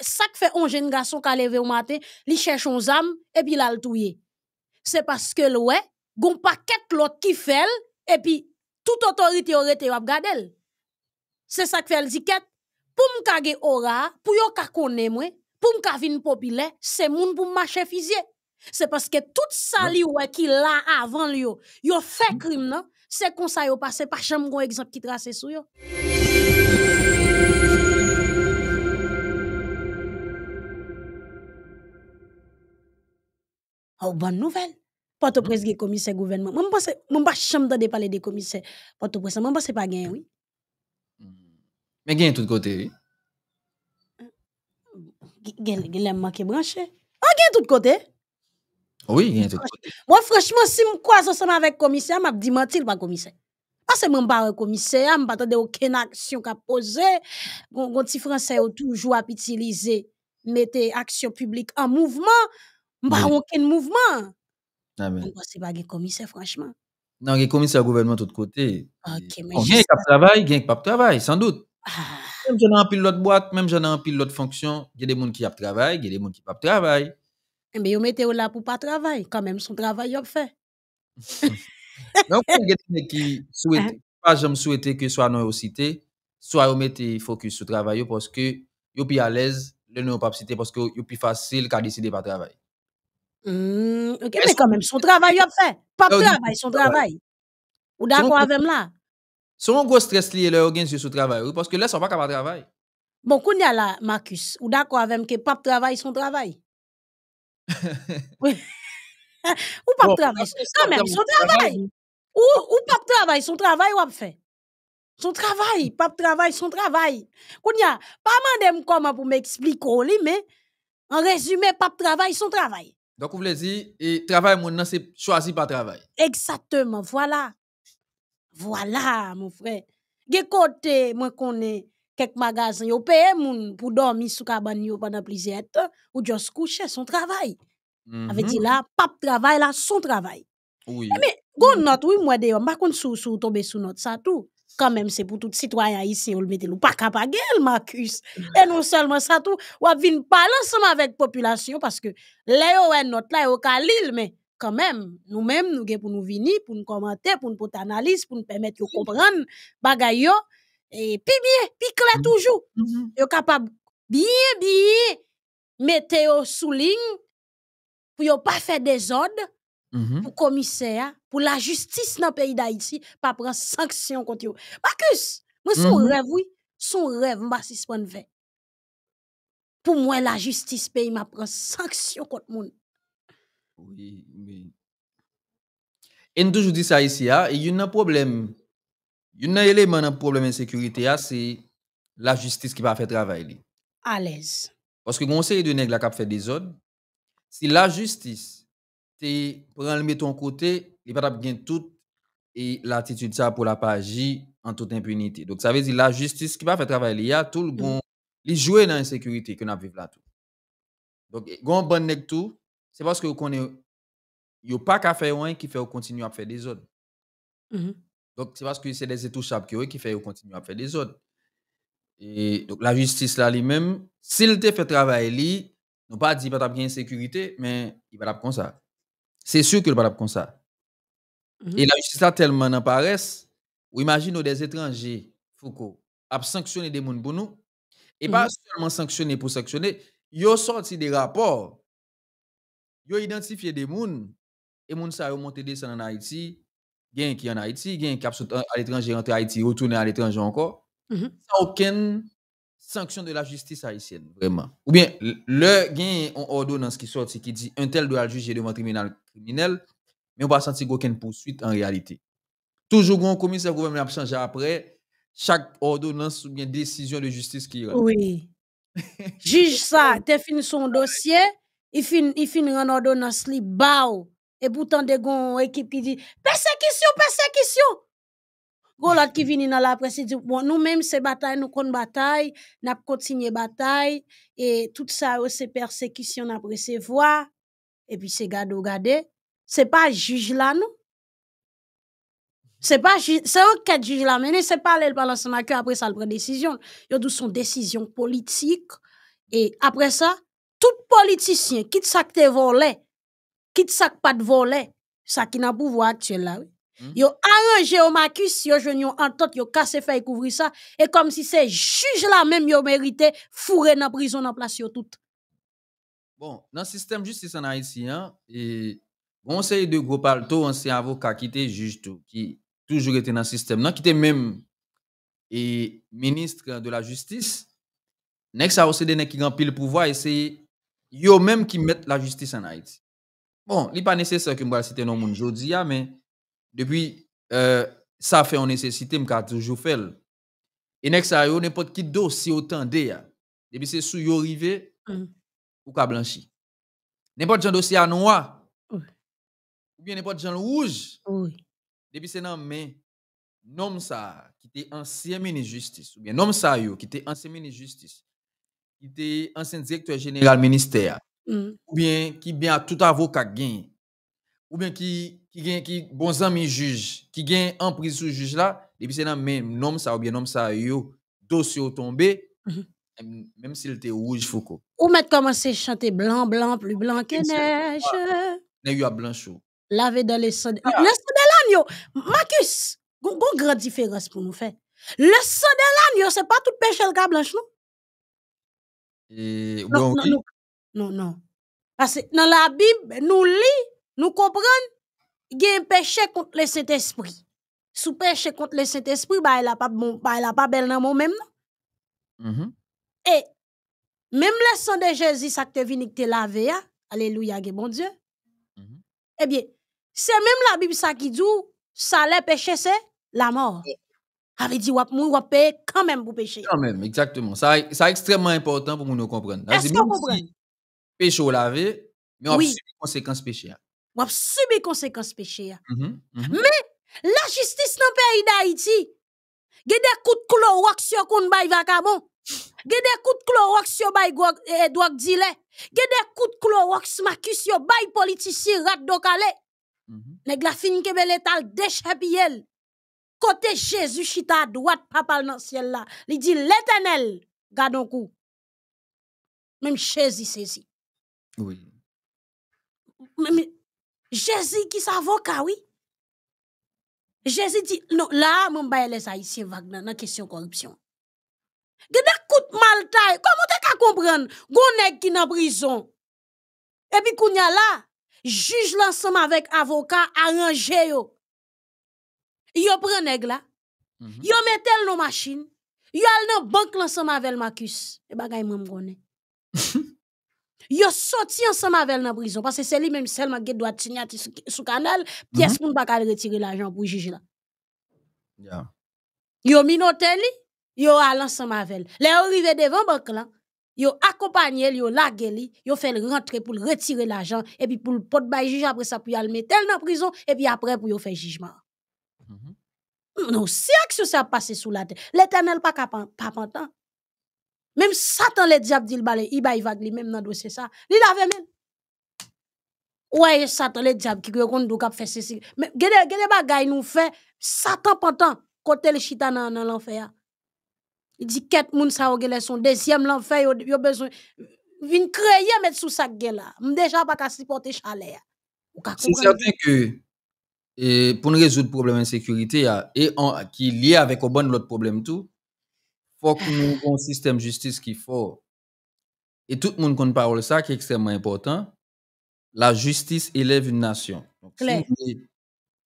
ça que fait un jeune garçon qui est levé au matin, il cherche un âme et puis il a touye. C'est parce que l'oué, gon paquet l'autre qui fait et puis toute autorité aurait été regardé. C'est ça que fait le zikette. Pour m'kage aura, pour yon ka konne moi, pour m'kavine populaire, c'est mon pour marcher fizye. C'est parce que toute ça li oué qui l'a avant lui, a fait crime, hmm. non? C'est comme ça yon passe, pas chambon exemple qui trace sur yon. bonne nouvelle. Port-au-Prince est commissaire gouvernement. mon je ne pas chambre de parler des commissaires. Port-au-Prince, mon je pas gagné, oui. Mm. Mais gagné tout côté, oui. Gagné manqué branché. Ah, oh, gagné tout côté. Oui, gagné tout côté. Moi, franchement, si je croise ensemble avec le commissaire, je me dis mentir, pas commissaire. Parce que je ne pas commissaire, je ne pas aucune action qui a posé. Les Français ont toujours utilisé, mettre action publique en mouvement pas aucun mouvement. Amen. Ah, C'est pas gen commissaire franchement. Non, les commissaire gouvernement de tout côté. OK, mais gen qui travaille, gen qui pas travail, sans doute. Ah. Même Même j'en ai un pile l'autre boîte, même j'en ai un pile l'autre fonction, il y a des gens qui travail, il y a des gens qui pas travail. Mais eh vous ben, mettez là pour pas travailler, quand même son travail a fait. Donc, il y a des gens qui souhaitent, ah. pas j'aime souhaiter que soit non cité, soit vous mettez focus sur le travail parce que sont plus à l'aise, ne sont pas cité parce que sont plus facile qu'à décider pas travailler. Mmh, mais quand même, son travail, il fait. Pas travail, son travail. Ou d'accord avec moi Son gros stress lié là, organes sur travail. Parce que là, son sont pas de travail. Bon, quand y là, Marcus, ou d'accord avec moi que pas de travail, son travail? ou pas de travail? Quand même, son travail. Ou, ou pas travail, son travail, ou a fait. Son travail, mmh. pas de travail, son travail. Quand y a, pas de comment pour m'expliquer, mais en résumé, pas de travail, son travail. Donc, vous voulez dire, et travail, mon c'est choisi par travail. Exactement, voilà. Voilà, mon frère. côté, moi qu'on est, quelques magasins, yo peye moun pour dormir sous cabane, yo pendant plusieurs ou jos coucher, son travail. Mm -hmm. Avec di la, pap travail. son travail. Oui. Eh, mais, on mhm. oui moi oui d'ailleurs, m'a bakon sous sou tombe sou not ça tout quand même c'est pour tout citoyen ici on le mettez ou pas capable Marcus et non seulement ça tout ou vient pas ensemble avec population parce que là notre là au calil mais quand même nous-mêmes nous pour nous venir pour nous commenter pour nous pour analyse pour nous permettre de comprendre les et puis bien puis clair mm-hmm. toujours mm-hmm. yo capable bien bien mettre sous ligne pour pas faire des ordres Mhm. pour commissaire, pour la justice dans le pays d'Haïti, pas prendre sanction contre eux. Marcus, moi, son mhm. rêve, oui, son rêve, m'a si Pour moi, la justice pays m'a prend sanction contre monde. Oui, mais. Et nous toujours dit ça ici, ah, il y a un problème. Il y a un élément de problème de sécurité, ah, c'est la justice qui va faire travail. À l'aise. Parce que conseil de nègre qui a fait des ordres, si la justice c'est pour le mettre ton côté, il va gagner tout et l'attitude ça pour la page en toute impunité. Donc ça veut dire la justice qui va faire travail il y a tout le mm. bon, il joue dans l'insécurité que nous vivons là tout. Donc bon nèg tout, c'est parce que il connaissez a pas qu'à faire un qui fait continue à faire des autres. Mm-hmm. Donc c'est parce que c'est des étouchables qui qui fait continue à faire des autres. Et donc la justice là lui-même, s'il te fait travail ne nous pas dit pas bien sécurité, mais il va comme ça. C'est sûr le va comme ça. Et mhm. la justice ça tellement en paresse, ou des étrangers, Foucault, à sanctionné des gens pour nous, et pas mhm. seulement sanctionner pour sanctionner, ils ont sorti des rapports, ils ont identifié des gens, et les gens ont monté des en Haïti, gens qui en Haïti, gens qui sont euh, à l'étranger, entre Haïti, retourné à l'étranger encore, Ça -hmm sanction de la justice haïtienne, vraiment. Ou bien, le gain en ordonnance qui sort, qui dit un tel doit juger devant tribunal criminel, mais on va sentir aucune poursuite en réalité. Toujours, commet commissaire gouvernement changer après chaque ordonnance ou bien décision de justice qui Oui. Juge ça, tu fini son dossier, il finit il en ordonnance li Et pourtant, des équipe qui dit persécution, persécution. Go là qui vient dans la presse bon nous même c'est batailles nous connons bataille n'a continuer bataille et tout ça oh, c'est persécution n'a recevoir et puis c'est gado gade. c'est pas juge là nous c'est pas c'est un cas juge là mais c'est pas elle parle ensemble après ça le prend décision yo dou son décision politique et après ça tout politicien qui te sac te volé qui te sac pas de volé ça qui n'a pouvoir actuel là oui ils hmm? ont arrangé au Marcus, yo jwenn yon entente, yo cassé fait couvrir ça et comme si c'est juge là même yo mérité fourré dans prison dans place yo tout. Bon, dans le système justice en Haïti, hein, et on de gros palto, on sait avocat qui était juge tout, qui toujours était dans le système, non, qui même et ministre de la justice. Next, ça aussi des qui remplit le pouvoir et c'est eux même qui met la justice en Haïti. Bon, il n'est pas nécessaire que je citer non monde aujourd'hui, mais depuis, euh, ça fait une nécessité, je toujours fait. Et next, ça, n'importe qui dossier autant de Depuis, hein. c'est sous Yorivé rivé, mm. ou ka blanchi. N'importe quel dossier à noir, ou bien n'importe quel rouge, oui. depuis, c'est dans mais nom ça, qui était ancien ministre justice, ou bien nom ça, qui était ancien ministre justice, qui était ancien directeur général ministère, mm. ou bien qui bien tout avocat gain ou bien qui qui gagne qui bons amis juge qui gagne en prise sous juge là et puis c'est dans même nom ça ou bien nom ça yo dossier tombé mhm. même s'il était rouge Foucault ou mettre commencer chanter blanc blanc plus blanc que neige neige a blanchou. laver dans les sang ah. le sang de l'agneau Marcus gon grande différence pour nous faire le sang de l'agneau c'est pas tout péché le blanche non et non, non, non, Parce que dans la Bible, nous lisons, nous comprenons, gen péché contre le Saint-Esprit. Sou péché contre le Saint-Esprit, il elle a pa, bon, pa belle nan pas même non. Mm -hmm. Et même le sang de Jésus ça te vinik te laver, Alléluia, mon gen bon Dieu. mm -hmm. bien, c'est même la Bible qui dit dit ça le péché, c'est la mort. Yeah. Avait dit wap mou wap paye quand même pour pécher. Quand même, exactement. Ça, ça extrêmement important pour nous comprendre. Est-ce hein? qu'on comprend? Si péché ou lavé, mais on oui. a les conséquences péché. Hein a subi conséquences Mm la justice nan peyi da gede kout klo wak kon bay vakamon, gede kout klo bay gede kout klo politisi rat dokale, mmh la ben letal kote Jésus chita droite papal nan là. la, li di letenel, gadon kou. Même Oui. Jésus qui s'avocat, ah oui. Jésus dit, non, là, mon bail les haïtiens Wagner, dans la question corruption. Gede kout mal taille, comment tu ka comprendre? Gon qui en prison. Et puis kounya là, juge l'ensemble avec avocat arrangé yo. Yo prend nèg là. Mm -hmm. Yo metel nos machine, Yo al nan banque l'ensemble avec Marcus. Et bagay moi gonne. Yo sorti ensemble avec dans prison parce que c'est lui même seulement qui doit signer sous canal pièce mhm. pour ne pas retirer l'argent pour juger là. ils Yo minoté li, yo allé ensemble avec. Les arrivé devant banque là, yo accompagné li, yo lagué li, yo fait rentrer pour retirer l'argent et puis pour le porte bail juge après ça pour y aller mettre dans prison et puis après pour yo faire jugement. Mhm. Non, si action ça passé sous la tête, l'éternel pas pas pantant. Même Satan le diable dit le balai, il va vagli même dans dossier ça. Il avait même. Ouais, Satan le diable qui reconnaît donc faire ceci. Mais gade gade bagay nous fait Satan pendant côté le chita dans dans l'enfer. Hein. Il dit quatre moun ça ou son deuxième l'enfer yo, a besoin vin créer mettre sous gueule là. M déjà pas qu'à supporter chalet. C'est certain que et pour résoudre le problème insécurité et qui est lié avec au bon l'autre problème tout faut que nous avons un système de justice qui est fort. Et tout le monde compte parole ça, qui est extrêmement important. La justice élève une nation. Donc, Claire. si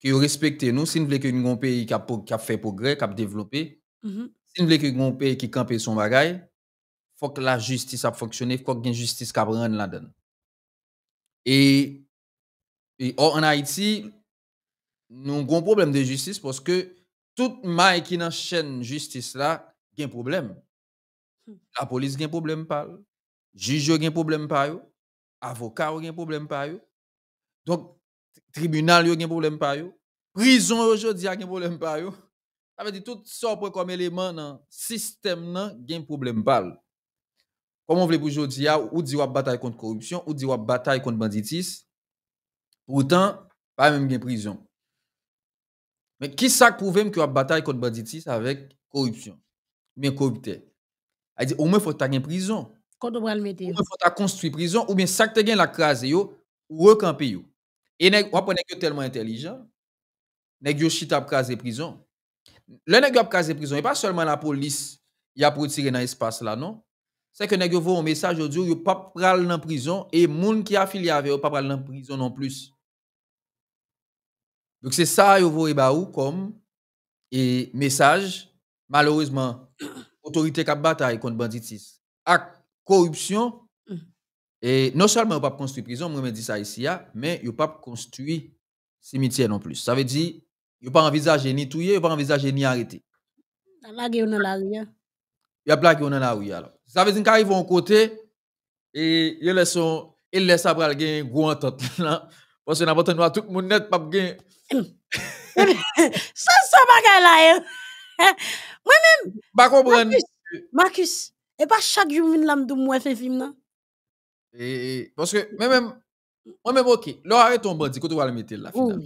nous que nous, si nous voulez que nous un pays qui a, fait progrès, qui a développé, mm-hmm. si nous voulez que nous un pays qui campe son bagage, faut que la justice a fonctionné, faut que une justice qui pris la donne. Et, en Haïti, nous avons un problème de justice parce que toute maille qui est justice là, gen problème. Hmm. La police gen problème pal, juge juge problème problem pa yo, avoka yo gen problem pa Donc, tribunal yo gen problem pa yo, prison aujourd'hui jodi a gen problem pa yo, avè di tout sopre kom eleman problème. sistem nan gen problem pal. on vle pou jodi a, ou di wap batay corruption, korupsyon, ou di bataille contre kont banditis, pourtant pas même gen prison. Mais qui sak pouvem ki wap bataille contre banditis avec corruption bien corrupté. Elle dit, au moins, faut ta en prison. Quand on va le mettre. Au moins, construire prison. Ou bien, ça que t'aider la crase, yo, ou recampé, yo. Et nèg, on va yo tellement intelligent. Nèg, yo, chit à crase prison. Le nèg, yo, crase prison. Et pas seulement la police, y a pour tirer dans l'espace là, non? C'est que nèg, yo, un message, aujourd'hui, yo, pas pral dans prison. Et moun qui a filé avec, yo, pas pral dans prison non plus. Donc, c'est ça, yo, vous, et bah, comme, et message malheureusement, autorité qui a bataille contre banditis, ak corruption, mm. et non seulement ils pas construit prison, moi je dis ça ici, ah, mais pouvez pas construit cimetière non plus. Ça veut dire, pouvez pas envisagé ni ne pouvez pas envisagé ni arrêter. Hein. Il y a plein dans la rue Ça veut dire qu'ils vont côté et ils laissent ils laissent après le gros là parce que n'importe quoi tout le monde net pas gain. Ça ça bagaille là. Hein. Moi même. Bah comprendre. Marcus, et pas chaque jour une lame de moi fait film non. Et parce que moi même, moi même ok. Là arrête ton bandit, quand tu vas le mettre là. finalement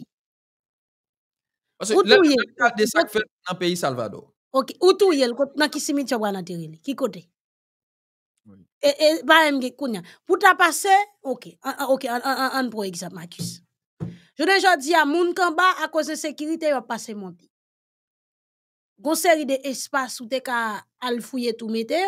Parce que là, des sacs fait dans pays Salvador. Ok, où tu y es? Dans qui s'est mis tu vas l'enterrer? Qui côté? Et et bah même que Pour ta passer ok, ok, un pour exemple Marcus. Je ne j'en à mon camba à cause de sécurité va passer monter gon série de espace ou te ka al fouiller tout mete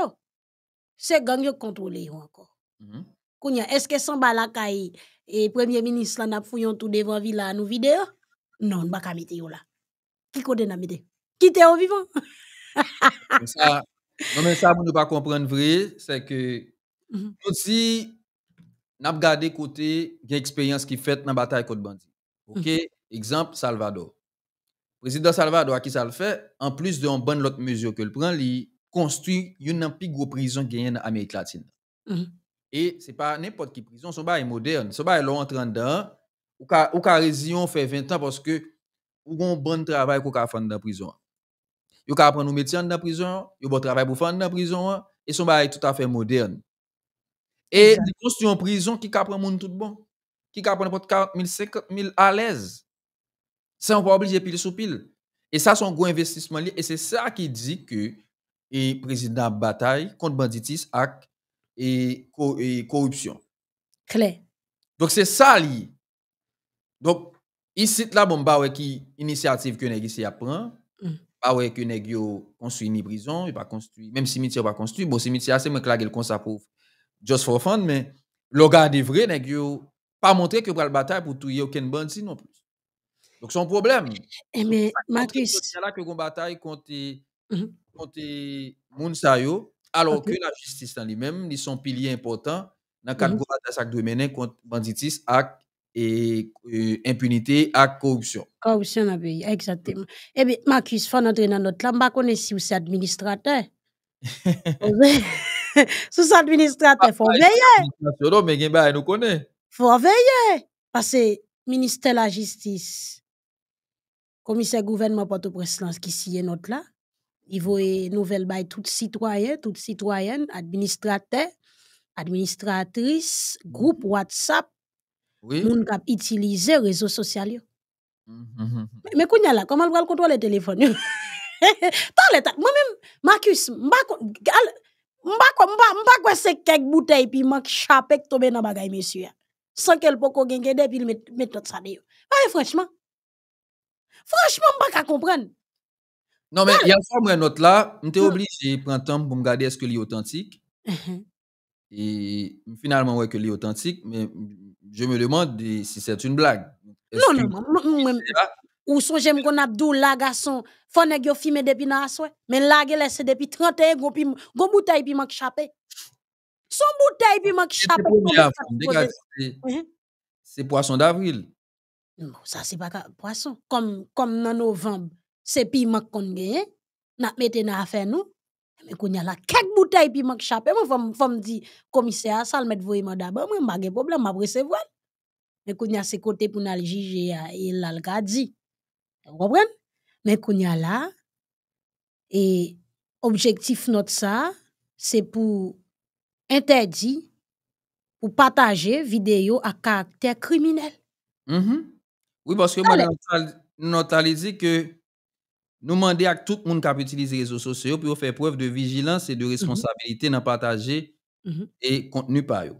c'est se gang yo encore. Mm-hmm. Kounya, est-ce que sans balaka et premier ministre la nap tout devant villa à nou non on Non, n'a pas Qui là. ce Qui kode na mete? Qui t'es au vivant? ça, non mais ça, vous ne pas comprendre vrai, c'est que, aussi, -hmm. n'a pas gardé côté, une expérience qui fait dans la bataille contre bandit. Ok? Mm-hmm. Exemple, Salvador. Président Salvador, qui ça le fait, en plus de bonne l'autre mesure que le prend, il construit une plus grosse prison gagnée en Amérique latine. Mm-hmm. Et ce n'est pas n'importe qui prison, son bail est moderne. Son bail est en 30 ans. Ou ka, ou fait 20 ans parce que ou un bon travail pour ka fait dans la prison. Yo ka apprendre nos métiers dans la prison, yo bon travail pour faire dans la prison et son bail tout à fait moderne. Et construit une prison qui ka prend monde tout bon, qui ka prend n'importe 40 000, 50 000 à l'aise. Ça, on va obliger pile sur pile. Et ça, c'est un gros investissement Et c'est ça qui dit que le président bataille contre banditisme et, la corruption. clair Donc, c'est ça lié. Donc, ici, là, bon, bah, ouais, qui initiative que nous a prend, mm. bah, ouais, que on construit ni prison, il pas construit, même cimetière pas construit. Bon, cimetière, c'est moi qui le constat pour just for fun, mais le gars est vrai, nous pas montré que pour la bataille pour tout, a aucun bandit non plus. Donc, c'est un problème. Et eh, mais, Matrice. C'est là que vous bataille contre, mm -hmm. contre alors que la justice en lui-même, ils sont piliers important dans le mmh cadre de la contre banditisme et, et euh, impunité à corruption. Corruption dans le pays, mmh. exactement. Eh bien, Marcus, il faut entrer dans notre lamba, connaître si vous êtes administrateur. Sous administrateur, il faut veiller. mais nous faut veiller. Parce que ministère de la Justice, commissaire gouvernement Port-au-Prince qui signe notre là, il voit nouvelle bail toutes citoyens, toutes citoyennes, administrateurs, administratrices, groupe WhatsApp, oui. monde kap utiliser réseaux sociaux. Mm -hmm. Mais qu'on y a là, comment va contrôler le téléphone moi-même, Marcus, m'ba quoi c'est quelques bouteilles puis manque qui tomber dans bagaille monsieur. Sans qu'elle poko gengede depuis met met tout ça franchement, Franchement, je ne pas comprendre. Non, mais il y a fois, moi, note là, je suis hein? obligé de prendre temps pour me est-ce que est authentique. Hein, hein. Et finalement, ouais, que est authentique, mais je me demande si c'est une blague. Non, non, non. Ou son j'aime qu'on Abdou la garçon, faut yo filmé depuis na mais la gueule c'est depuis 31 gon pi gon bouteille m'a manque chapé. Son bouteille m'a manque chapé. C'est poisson d'avril. Non, ça c'est pas poisson. Comme comme dans novembre, c'est piment qu'on gagne. N'a mettez na faire nous. Mais qu'on y a là quelques bouteilles piment chapé, moi faut faut me dit commissaire ça le mettre voyer d'abord, moi pas de problème, m'a recevoir. Mais qu'on y a ces côtés pour n'aller juger à il l'a le dit. Vous comprenez Mais qu'on y a là et objectif notre ça, c'est pour interdire ou partager vidéo à caractère criminel. Mm -hmm. Oui, parce que nous avons dit que nous demandons à tout le monde qui utilise les réseaux sociaux pour faire preuve de vigilance et de mmh responsabilité dans partager partage mmh et et contenu par eux.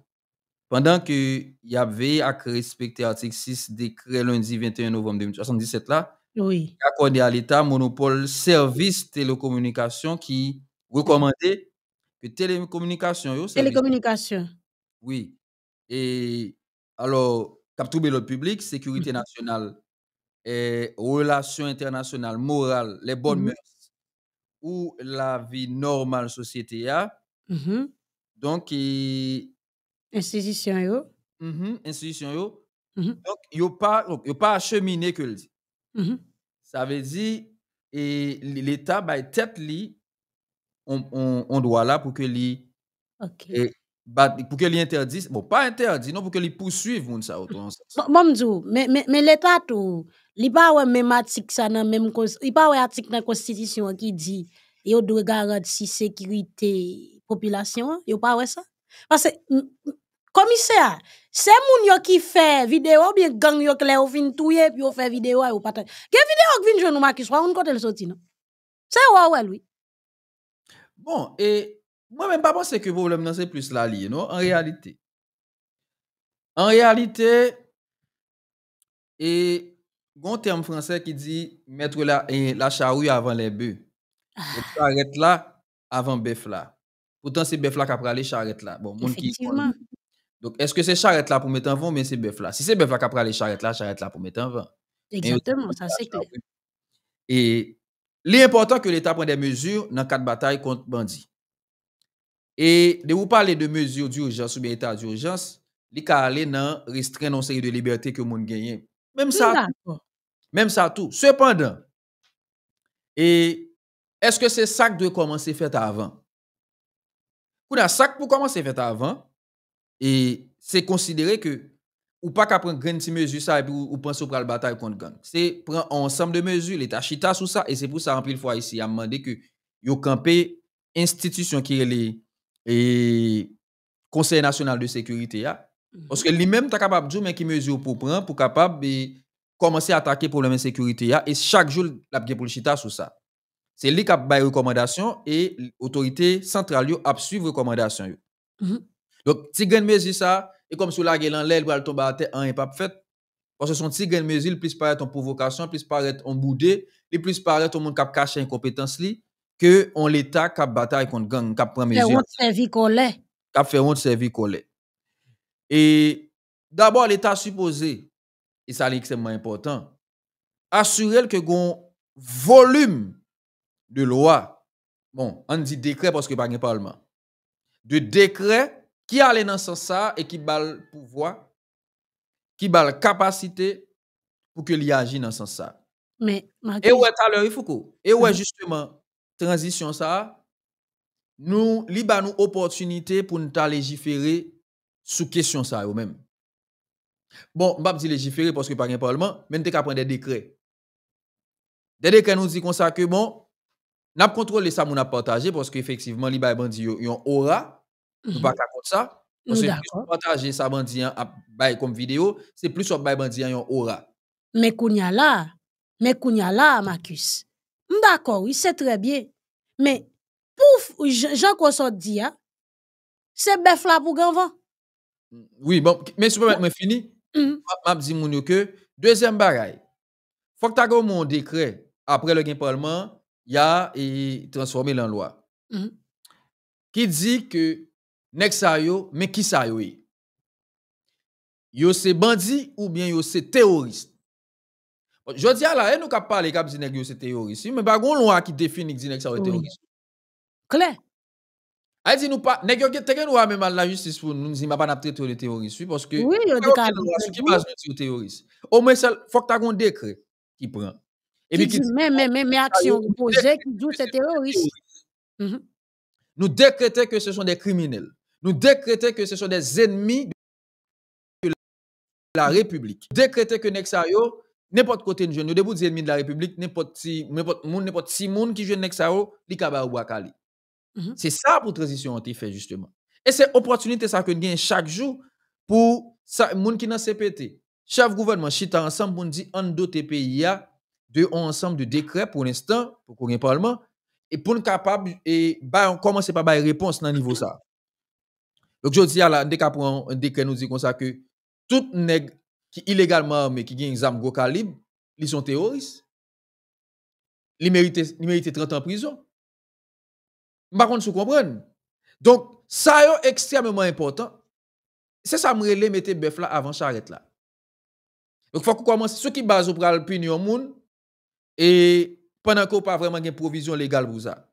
Pendant que y a veillé à respecter l'article 6 décret lundi 21 novembre 2077 là, oui. accordé à l'État monopole service télécommunication qui recommandait que télécommunication. télécommunications télécommunication. Oui. Et alors, cap le public, sécurité mhm. nationale, et relations internationales, morales, les bonnes mhm. mœurs, ou la vie normale société a. Mhm. Donc, Institution yo. institution yo. Donc, yo pas, yo pas acheminé que Ça veut dire, et l'État, bah, tête on, on, doit là pour que li, pour que l'interdit... bon, pas interdit, non, pour que l'y poursuive, moun sa auto. Bon, m'dou, mais, mais, l'État tout, l'y pas même article ça nan même il l'y pas article dans la Constitution qui dit, yo doit garantir sécurité population, yo pas ouè ça? Parce que, commissaire, c'est moun yo qui fait vidéo, bien gang yo clé ou fin touye, puis yo fait vidéo, yo pas tant. Quel vidéo qui vient de jouer nous maquis, on kote le sorti, non? C'est ouè, ouais lui. Bon, et, moi, même pas pensé que vous voulez plus la lié non? En réalité. En réalité, il y a un terme français qui dit mettre la charrue avant les bœufs. Ah. arrête là avant Bœuf là. Pourtant, c'est BEF là qui a pris charrette là. Bon, est Donc, est-ce que c'est charrette là pour mettre en vent ou c'est là? Si c'est bef là qui a pris là charret là, charrette là pour mettre en vent. Exactement, ça c'est Et l'important que l'État prenne des mesures dans le batailles de bataille contre les bandits. Et de vous parler de mesures d'urgence ou bien d'urgence, les carrés n'ont restreint série de liberté que le monde Même ça, même ça tout. Cependant, et est-ce que c'est ça que doit commencer à faire avant? Pour ça sac pour commencer à faire avant, et c'est considéré que ou pas prendre une mesure ça et puis ou pense au la bataille contre gang. C'est prendre ensemble de mesures, l'état chita sous ça, et c'est pour ça, en une fois ici, à demander que vous campez institution qui est les et Conseil national de sécurité. Mhm. Parce que lui-même, est capable de dire, mais qui mesure pour prendre, pour capable commencer à attaquer le problème de sécurité. Et chaque jour, la des chita sur ça. C'est lui qui a des recommandations et l'autorité centrale a suivi les recommandations. Mhm. Donc, si vous mesure ça, et comme si vous avez l'air, va tomber à terre, un pas fait. Parce que son petit mesure, plus être en provocation, plus être en boudé, plus paraître au monde qui a caché incompétence, que on l'État qui bataille contre gang, qui prend mesure. Fait collé. Qui Et d'abord, l'État supposé, et ça est extrêmement important, assurer que gon volume de loi, bon, on dit décret parce que pas de parlement, de décret qui allait dans ce sens et qui le pouvoir, qui la capacité pour que l'y agisse dans ce sens. Mais, Et ouais, tout il Et ouais, mhm. justement, transition ça, nous, l'Iban nous opportunité pour nous légiférer sous question ça eux même. Bon, pas dit légiférer parce que pas un parlement, mais nous prendre des décrets. Des décrets nous dit comme ça que bon, n'a contrôlé ça nous a partagé parce que effectivement liba bandi yo yon aura, nous mhm. pas contre ça. Parce que partager ça bandi comme vidéo, c'est plus sur bandi yon aura. Mais kounya là, mais kounya là Marcus. D'accord, oui, c'est très bien. Mais, pouf, Jean claude dit, hein, c'est bœuf là pour grand vent. Mm, oui, bon, mais si vous me fini, je dis mon que, deuxième bagaille, faut que tu aies mon décret après le gain parlement, il y a et transformé en loi. Mm-hmm. Qui dit que, n'est ça yo, mais qui ça yo? Yo c'est bandit ou bien yo c'est terroriste? Je dis à la, e nous avons parlé de Zineg, c'est terroriste. Mais pas une loi qui définit Zineg, c'est terroriste. Clair. Elle dit, nous pas, nous avons même la justice pour nous dire, pas traiter les terroriste. Parce que, oui, on dit qui passe sur terroriste. Au moins, il faut que tu aies un décret qui prend. Et puis, mais, mais, mais, mais, action qui dit c'est terroriste. Nous décrétons que ce sont des criminels. Nous décrétons que ce sont des ennemis de la République. Décréter que Nexario N'importe côté jeune, debout des ennemis de la République, n'importe si n'importe monde, n'importe si monde qui jeune ça li kaba ou akali. Mhm. C'est ça pour la transition anti fait justement. Et c'est l'opportunité que nous avons chaque jour pour ça monde qui dans CPT. Chef gouvernement chita ensemble pour dire en doter pays de ensemble de décrets pour l'instant pour qu'on parlement et pour nous capable et bah commence par une réponse dans niveau ça. Donc je dis à la dès qu'on un décret nous dit comme ça que tout nèg qui illégalement armés, qui ont des armes gros calibre, ils sont terroristes. Ils méritent, 30 ans de prison. Par contre, vous comprenez. Donc, ça est extrêmement important. C'est ça, me je mettez bœuf là avant charrette là. Donc, il faut qu'on Ceux qui basent pour le monde, et pendant qu'on pas vraiment une provision légale pour ça.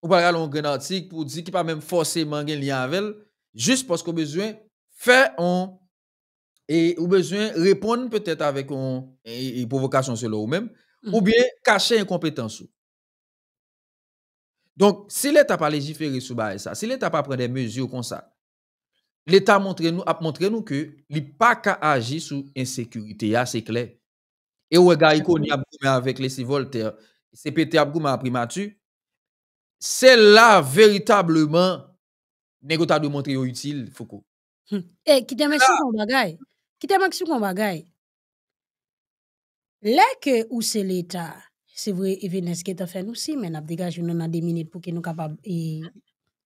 Ou pas un grand article pour dire qu'il pas même forcément un lien avec, juste parce qu'on besoin faire un et ou besoin répondre peut-être avec une provocation sur vous-même, ou mhm. bien cacher une compétence. Donc, si l'État pas légiféré sur ça, si l'État pas pris des mesures comme ça, l'État montre nous, a montré nous que il pas qu'à agir sur insécurité, c'est clair. Et ou gars, il avec les Voltaire, c'est peut-être pété à primature. C'est là véritablement négociateur de montrer utile, Foucault. Hum. Et eh, qui t'a son ton bagage qui te manque mon bagay. Le que ou c'est l'État, c'est vrai, il ce qui t'a fait nous aussi, mais nous dégage nous dans deux minutes pour que nous capables de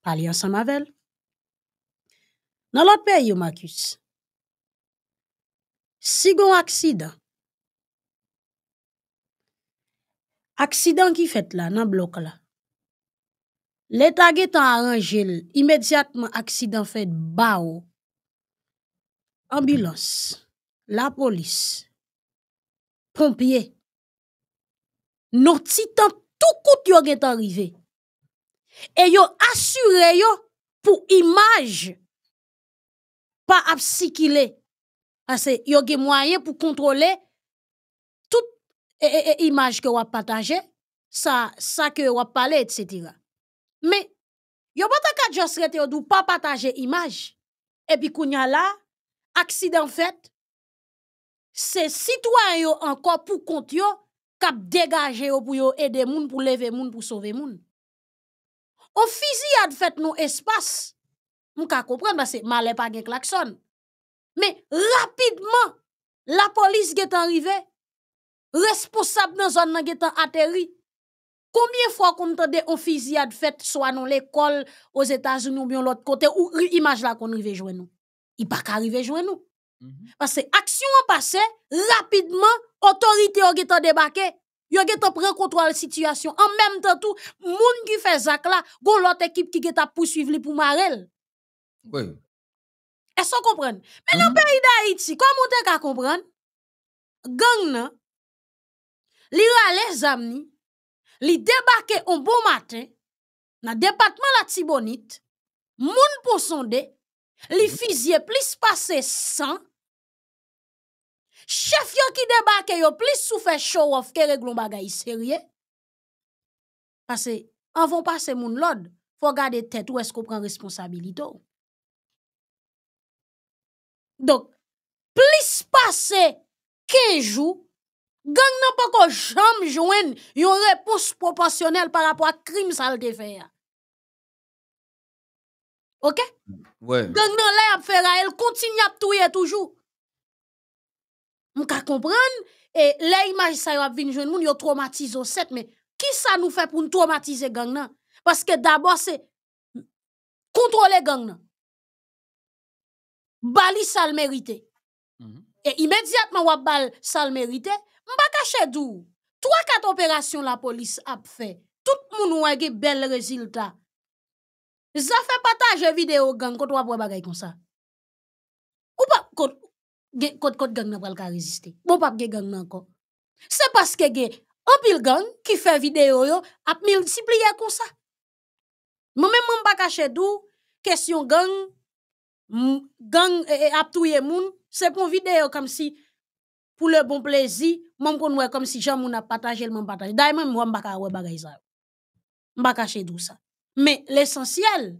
parler ensemble avec elle. Dans l'autre pays, Marcus, si vous avez accident, accident qui fait là, dans le bloc là, l'État est en arrangé, immédiatement accident fait bas ambulance, la police, pompiers, nos titans tout kout yo get arrivé. Et yo assure yo pour image pas absikile. Parce yo gen moyen pour contrôler tout eh, eh, eh, image que yo partage, ça ça que vous parle, etc. Mais yo pas ta ka just rete pas partager image. Et puis kounya la, accident fait, c'est citoyens encore pour continuer yo kap dégager pour yo aider moun pour lever moun pour sauver moun. On fusillade fait nous espace. Moun ka comprendre parce que malè pas gen klaxon. Mais rapidement la police est arrivée, responsable dans zone nan est atterri. Combien fois qu'on des on fusillade fait soit dans l'école aux États-Unis ou bien l'autre côté ou image là qu'on arrive joindre il pas arriver jouer nous. Mhm. Parce que action en passé, rapidement, autorité ont été débarqué. Yo a pris pren contrôle de la situation. En même moun ki fait zak la, gon l'autre équipe équipe qui ta li pour marel. Oui. Est-ce kompren. Mais mais mm -hmm. pays d'Haïti comment on moun te ka gang nan, li rale zamni, li débarqué un bon matin, département département la Tibonite, moun pour sonder, les fizye plus passe 100 chef yo qui débarque yo plus souffert show off ke reglon bagay sérieux parce avant passe moun lord, faut garder tête ou est-ce qu'on prend responsabilité donc plus passe 15 jours gang nan pas ko jam joine une réponse proportionnelle par rapport à crime ça le fait hein. OK mm. Ouais. Gang nan lè ap elle continue à tuer toujours. On ka comprendre et l'image ça y ap vinn jeune moun yo traumatise au 7 mais qui ça nous fait pour nous traumatiser gang nan Parce que d'abord c'est contrôler gang nan. Bali ça le mérité. Mm-hmm. Et immédiatement wap bal ça le On pas cacher d'où. Trois quatre opérations la police a fait. Tout moun wè bel résultat. Ça fait partager vidéo gang contre pour bagay comme ça. Ou pas quand contre contre gang n'a pas le résister. Bon pas gang encore. C'est parce que gang en pile gang qui fait vidéo yo a multiplier comme ça. Moi même m'en pas cacher d'où question gang gang eh, eh, a touyer moun, c'est pour vidéo comme si pour le bon plaisir, mon kon comme si jamais on a partagé le partage. D'ailleurs, moi, je ne vais pas ça. Je ne cacher ça. Mais l'essentiel,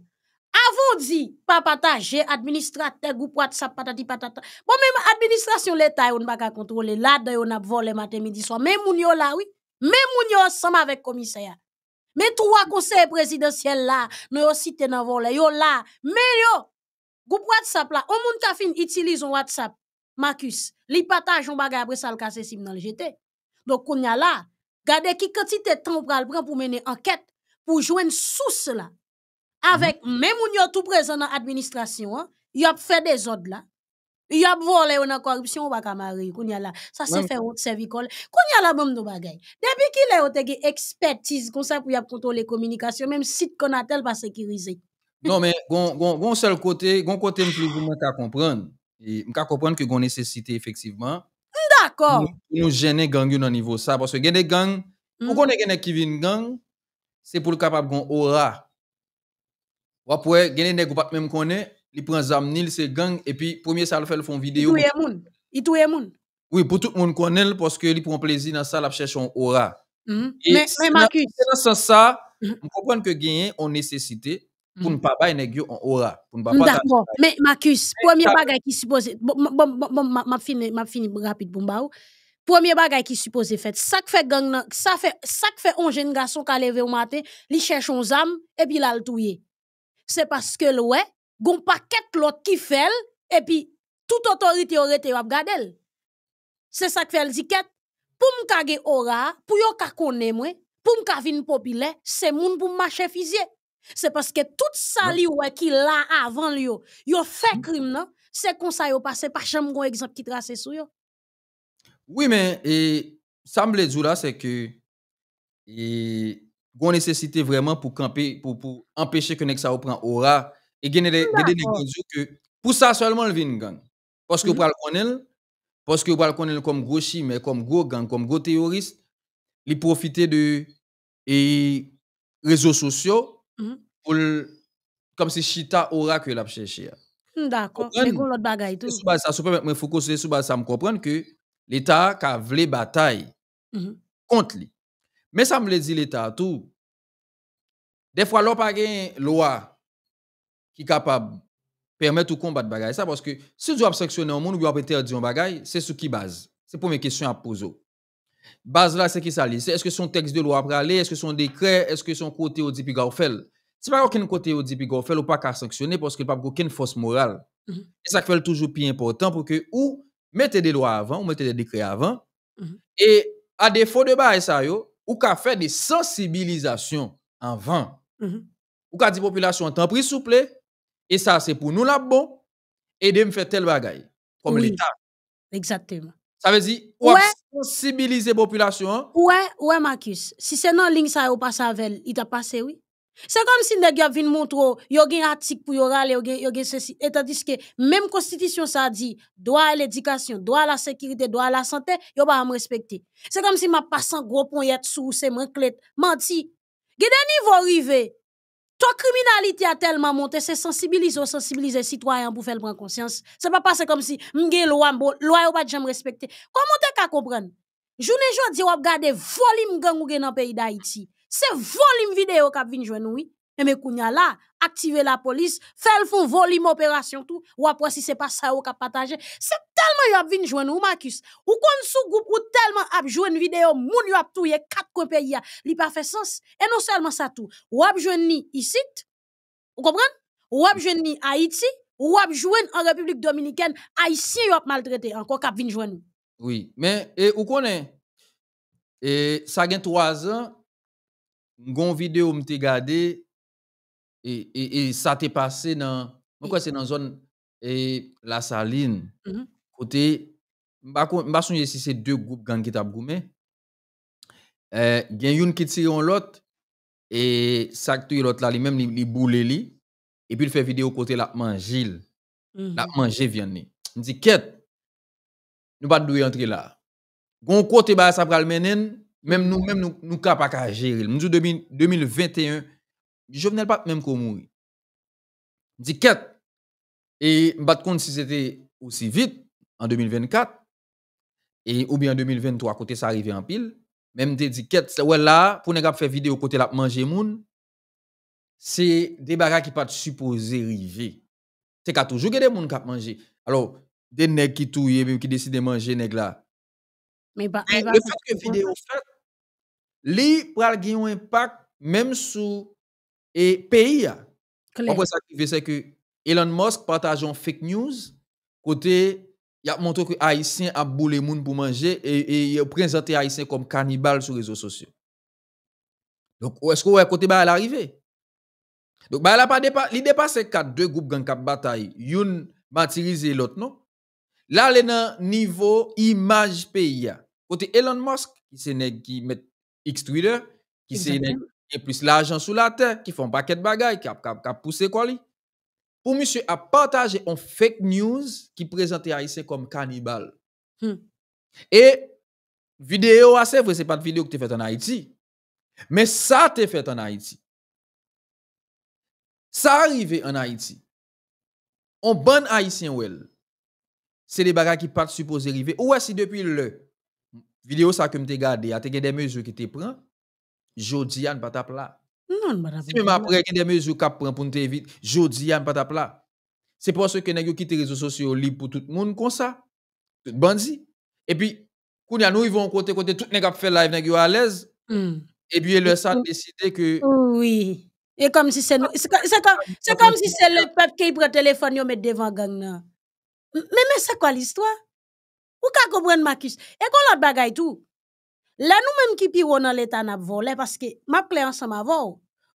avant dit, pas partager, administrateur, groupe WhatsApp, patati patata. Bon, même administration l'État, on ne peut pas contrôler. Là, on a volé matin, midi, soir. Même on là, oui. Même on yo ensemble avec commissaire. Mais trois conseils présidentiels là, nous aussi, cité dans volé, yo là. Mais yo, groupe WhatsApp là, on moun ka fin utilise un WhatsApp. Marcus, li partage un bagage après ça le casser sim dans le GT. Donc, on y là, gardez qui quantité de temps pral prend pour mener enquête pour une source là. Mhm. Avec mm -hmm. même moun tout présent dans l'administration, il hein, a fait des ordres là. Il a volé dans corruption, ou pas mari, là. Ça se fait haute servicole. a la bon de Depuis qu'il est au expertise, comme ça, pour y contrôler les communications, même site qu'on a tel pas sécurisé. non, mais gon seul côté, gon côté plus vous comprendre. Et m'ka comprendre que gon nécessité effectivement. D'accord. Nous, nous gêner gang au niveau ça, parce que a des gangs, vous ou mm. gon gen qui vient gang, c'est pour le capable gon aura. Ou après, gagner nèg ou pas même connaît, il prend zam nil c'est gang et puis premier ça le fait le font vidéo. Il tout moun. Il le monde Oui, pour tout le monde connaît parce que il prend plaisir dans ça, il cherche un aura. Mm-hmm. Mais mais Marcus, dans sens ça, on mm-hmm. comprend que gagner on nécessité pour ne mm-hmm. pas avoir un aura, D'accord. Mais Marcus, premier bagage qui suppose bon bon m'a fini m'a fini rapide pour premier bagay qui suppose fait ça fait gang ça fait ça fait un jeune garçon qui a levé au matin li cherche un âme et puis l'a touye. c'est parce que l'oué gon paquet l'autre qui fait et puis toute autorité aurait été ap c'est ça qui fait l'diket pour me kage aura pour yo ka konnen moi pour me ka une populaire c'est moun pour marcher c'est parce que tout ça li qui la avant l'yo, yo fait crime non c'est comme ça yo passé par chambre exemple qui trace sur yo. Oui, mais et, ça me dit là, c'est que et une nécessité vraiment pour camper, pour, pour empêcher que ça prend aura et gagner des que pour ça seulement le vin gang. Parce que vous mmh. le parce que vous comme gros mais comme gros gang, comme gros terroriste. il profiter de et réseaux sociaux mmh. pour comme si Chita aura que l'a cherché. Mmh, d'accord, mais l'autre bagaille Ça, ça, ça, ça, sur ça, ça, que l'État a voulu bataille mhm. contre lui. Mais ça me le dit l'État tout. Des fois, l'on pas une loi qui est capable de permettre de combattre les ça parce que si tu as sanctionné un monde ou tu interdit un bagaille, c'est ce qui base C'est pour première question à poser. Base là, c'est qui ça Est-ce que son texte de loi a aller Est-ce que son décret Est-ce que son côté au DP Gaufel Si pas aucun côté au DP Gaufel, ou pas qu'à sanctionner parce qu'il n'y a pas aucune force morale. Mhm. Et ça fait toujours plus important pour que ou mettez des lois avant, ou mettez des décrets avant. Mhm. Et à défaut de bail ça yo, ou qu'à faire des sensibilisations avant. Mm Ou qu'à dire population tant pris souple et ça c'est pour nous là bon et de me faire tel bagaille comme l'état. Exactement. Ça veut dire sensibiliser population. Hein? Ouais, ouais Marcus, si c'est non ligne ça ou passe avec, il t'a passé oui. C'est comme si les gars viennent montrer, y a un article pour y yon, ont ceci. Et tandis que même constitution, ça dit, droit à l'éducation, droit à la sécurité, droit à la santé, yon pas à me respecter. C'est comme si ma passant gros point sous c'est mon clé. Menti. Gede niveau arrivé. la criminalité a tellement monté, c'est sensibiliser, sensibiliser les citoyens pour faire prendre conscience. C'est pas passé comme si, m'gen loi, loi yon pas jamais respecter. Comment t'es qu'à comprendre? Journée, jour, dis, gade volim gang ou gen dans pays d'Haïti c'est volume vidéo qui vient jouer nous. Et mais a là, activer la police, faire le fond volume opération tout, ou après si c'est pas ça ou qu'a partagé. C'est tellement y'a vine jouen ou Marcus. Ou kon sous groupe ou tellement ap une vidéo, moun y a quatre coins pays n'y a pas fait sens. Et non seulement ça tout, ou ap jouen ni ici, vous comprenez? Ou ap jouen ni Haïti, ou ap jouen en République Dominicaine, y a maltraité, encore kap vine jouen e ou. Oui, mais, et qu'on est et ça gagne trois ans, Gon vide ou mte gade, e, e, e sa te pase nan, mwen kwa se nan zon, e la salin, mm-hmm. kote, mba son ye si se de goup gangit ap gome, e, gen yon ki tse yon lot, e sakte yon lot la li, menm li boule li, e pi l fe vide ou kote la manjil, mm-hmm. la manje vyan ni. Ndi ket, nou bat dwe yon tri la. Gon kote ba sa pral menen, mwen, Même nous, même nous, nous pas qu'à gérer. Nous 2021, Jovenel pas même qu'on mourit. Dit quête. Et bat compte si c'était aussi vite en 2024 et ou bien en 2023 côté ça arrivait en pile. Même des dit quête ouais là pour ne pas faire vidéo côté la manger moun. C'est des bagages qui pas supposé arriver. C'est qu'à toujours des moun qui manger. Alors des nèg qui touye qui décident de manger nèg là. Mais, pas. le fait que vidéo li pral gen impact même sous et pays. Après ça qui c'est que Elon Musk partage un fake news côté il a montré que haïtien a boulé moun pour manger et il e, e présenté haïtien comme cannibale sur les réseaux sociaux. Donc est-ce que est côté ba l'arrivée Donc ba a pas dépassé li dépassé quatre deux groupes gang cap bataille, une martyriser l'autre non. Là les nan niveau image pays. Côté Elon Musk qui se nèg qui met X Twitter, qui c'est et plus l'argent sous la terre, qui font paquet de bagaille, qui a, poussé quoi lui. Pour monsieur a partagé une fake news qui présentait Haïtien comme cannibale. Hmm. Et vidéo à ce n'est pas de vidéo que tu fait en Haïti. Mais ça tu fait en Haïti. Ça arrive en Haïti. On bon Haïtien, well. c'est des bagages qui partent pas arriver. Ou est-ce depuis le Vidéo ça que me gardé, a des mesures qui te prend. Jodi a pas tape là. Non, madame. Si même après des mesures qu'a prend pour te éviter, jodi dis pas tape là. C'est parce que nèg qui les réseaux sociaux libres pour tout le monde comme ça. Tout bandit. Et puis quand nous ils vont côté côté tout nèg a fait live nèg à l'aise. Hmm. Et puis le ça décidé que Oui. Et comme si c'est c'est comme si c'est le peuple qui prend téléphone yo met devant gang là. Mais mais c'est quoi l'histoire Ou ka kompren ma kis? E kon la bagay tou. Le nou menm ki piwou nan letan ap vo le, paske map kli ansan ma vo,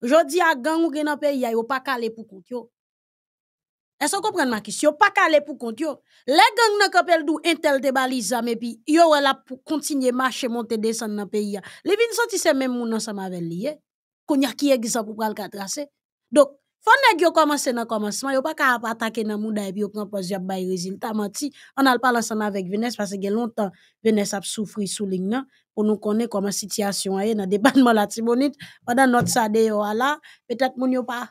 jodi a gang ou gen nan peyi ya yo pa kale pou kont yo. E san kompren ma kis? Yo pa kale pou kont yo. Le gang nan kapel dou intel te bali zame pi, yo wè la pou kontinye mache monte desen nan peyi ya. Le vin santi se menm moun ansan ma ven liye, konyakye gisa pou pral ka trase. Dok, Fon neg yo komanse nan Y'a yo pa ka ap atake nan mouda epi yo pas pos yap bay rezilta manti, on al pal ansan avèk Vénès, pase gen longtemps Venesse ap soufri sou ling nan, pou nou konen comment situation aye nan debatman la tibonit, pendant not sa de yo ala, petèt moun yo pas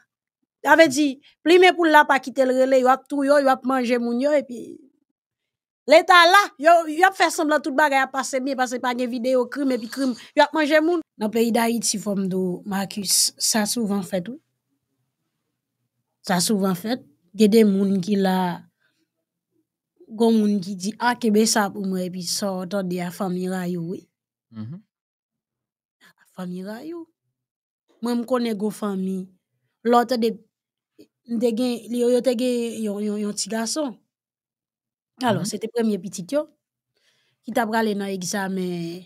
avè di, plime pou la pa kite le relais. yo ap tou yo, yo ap manje moun yo, epi puis l'état yo, yo ap fè semblant tout bagay ap pase mi, pase pa gen video krim epi krim, yo ap manje moun. Dans le pays it si Marcus, sa souvent fait tout ça souvent fait il y a des gens qui la gon moun ki di ah kebe ça pour moi puis sort de la famille rayou oui mm-hmm. la famille rayou moi me connais go famille l'autre de de gen li yo te gen petit garçon alors mm -hmm. c'était premier petit yo qui t'a pralé dans examen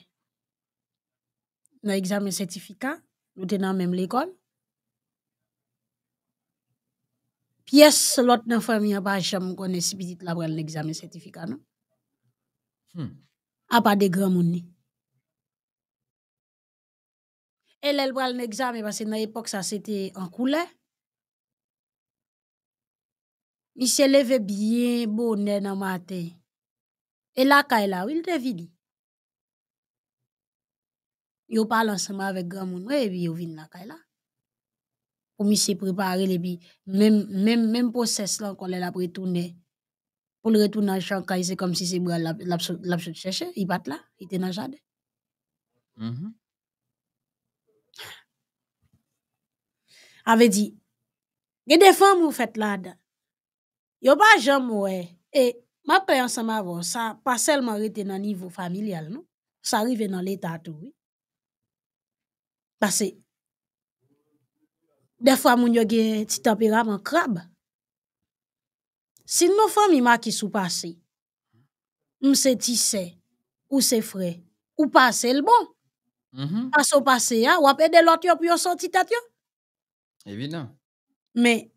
dans examen certificat nous était dans même l'école Pyes, lot nan fèm yon pa a chè moun konè sipitit la brel nè gzame sertifika, nou? Hmm. A pa de gran moun ni. E lèl brel nè gzame, basè nan epok sa, se te an koulè. Mi se leve byen, bonè nan matè. E lakay la, wè, e lè vini. Yo pal ansèman avèk gran moun, wè, wè, yo vini lakay la. pour monsieur préparer les même même même process là quand elle a retourné pour le retourner en champ c'est comme si c'est bras la la cherché il bat là il était dans jardin mhm avait dit il y a des femmes vous faites là dedans yo pas gens ouais et ma paix ensemble avoir ça pas seulement rester dans niveau familial non ça arrive dans l'état tout oui parce que des fois, mon yogé, gen ti tempérament crabe. Si nos familles ma qui sou passé, m'se ou se frè, ou passe le bon. Mm -hmm. A so passe hein, ya, ou apède l'autre yo pou yo sorti tat yo. Évident. Mais,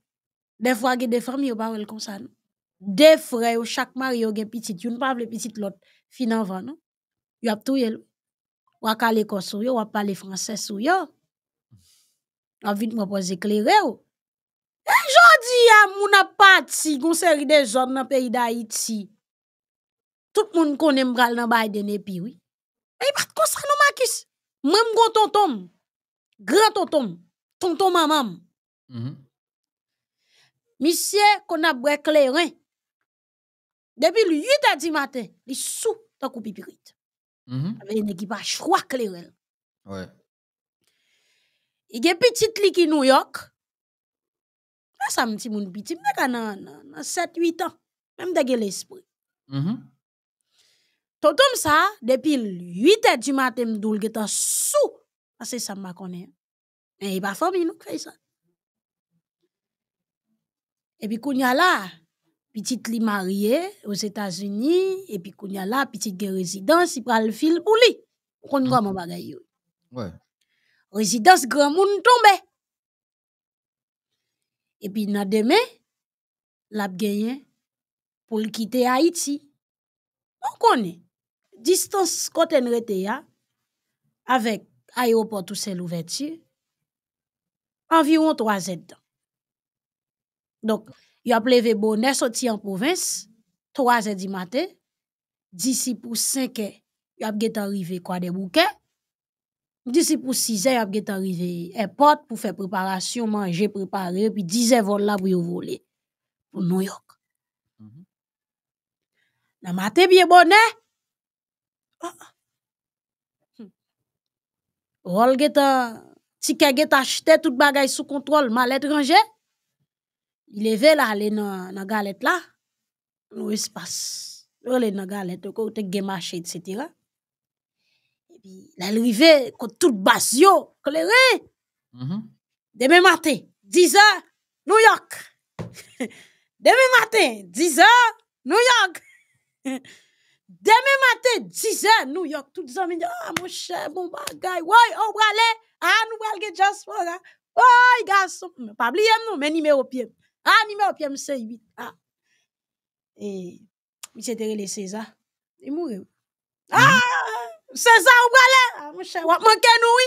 des fois, gen des familles ou pa wèl kon Des nou. ou chaque mari yo gen petit, yon pa wèl petite l'autre fin avant, nou. Yo a tout lou. Ou akale kon sou yo, ou ap pale français sou yo. avit mwa poze klerè ou. E jodi ya moun apat si goun seri de jod nan peyi da iti. Tout moun konen mral nan baye dene piwi. E yipat konsan nou makis. Mwen mgon tonton, gran tonton, tonton mamam. Mm-hmm. Misye kon apwe klerè. Depi l yut a di maten, li sou takou piwit. Mm-hmm. Awe yon ekipa chwa klerè. Ouè. Il y a petit lit qui New York. Là, ça me dit mon petit, mais quand a, 7 8 ans, même dès qu'il l'esprit. Mhm. Mm Totom ça depuis 8 heures du matin me doule que t'as sous parce que ça m'a connu. Et il pas famille nous fait ça. Et puis il y a là petite li marié aux États-Unis et puis il y a là petite résidence il prend le fil pour lui. On comprend mon mm-hmm. bagaille. Ouais. Résidence grand monde tombe. Et puis, demain, demain, pour pou l quitter Haïti. On connaît. distance côté rete ya, avec aéroport ou sel l'ouverture, environ 3 heures. Donc, il a ap leve sorti en province, 3 h du matin d'ici pour 5 il a arrivé arrivé quoi D'ici pour 6 heures, il est arrivé à porte pour faire préparation, manger, préparer, puis 10 heures vol là pour voler pour New York. La mhm. mate bien bonne Oh. Rol a, tout bagay est mal étranger. Il eve la, là nan, galette là. la, galette. est etc puis, la rive kote tout basio, yo, Mm -hmm. Demain matin, 10 h New York. Demain matin, 10 h New York. Demain matin, 10 h New York. Tout monde amis ah, mon cher bon bagay, on va aller. ah, nous brale ge jaswora. Woy, les pabli yem nous, men nime pied. Ah, numéro pied, c'est 8, ah. E, mi se ça. Il César. Mm-hmm. Ah! moure. Ah! Se sa ou wale, ah, wap mwen ken ouwi,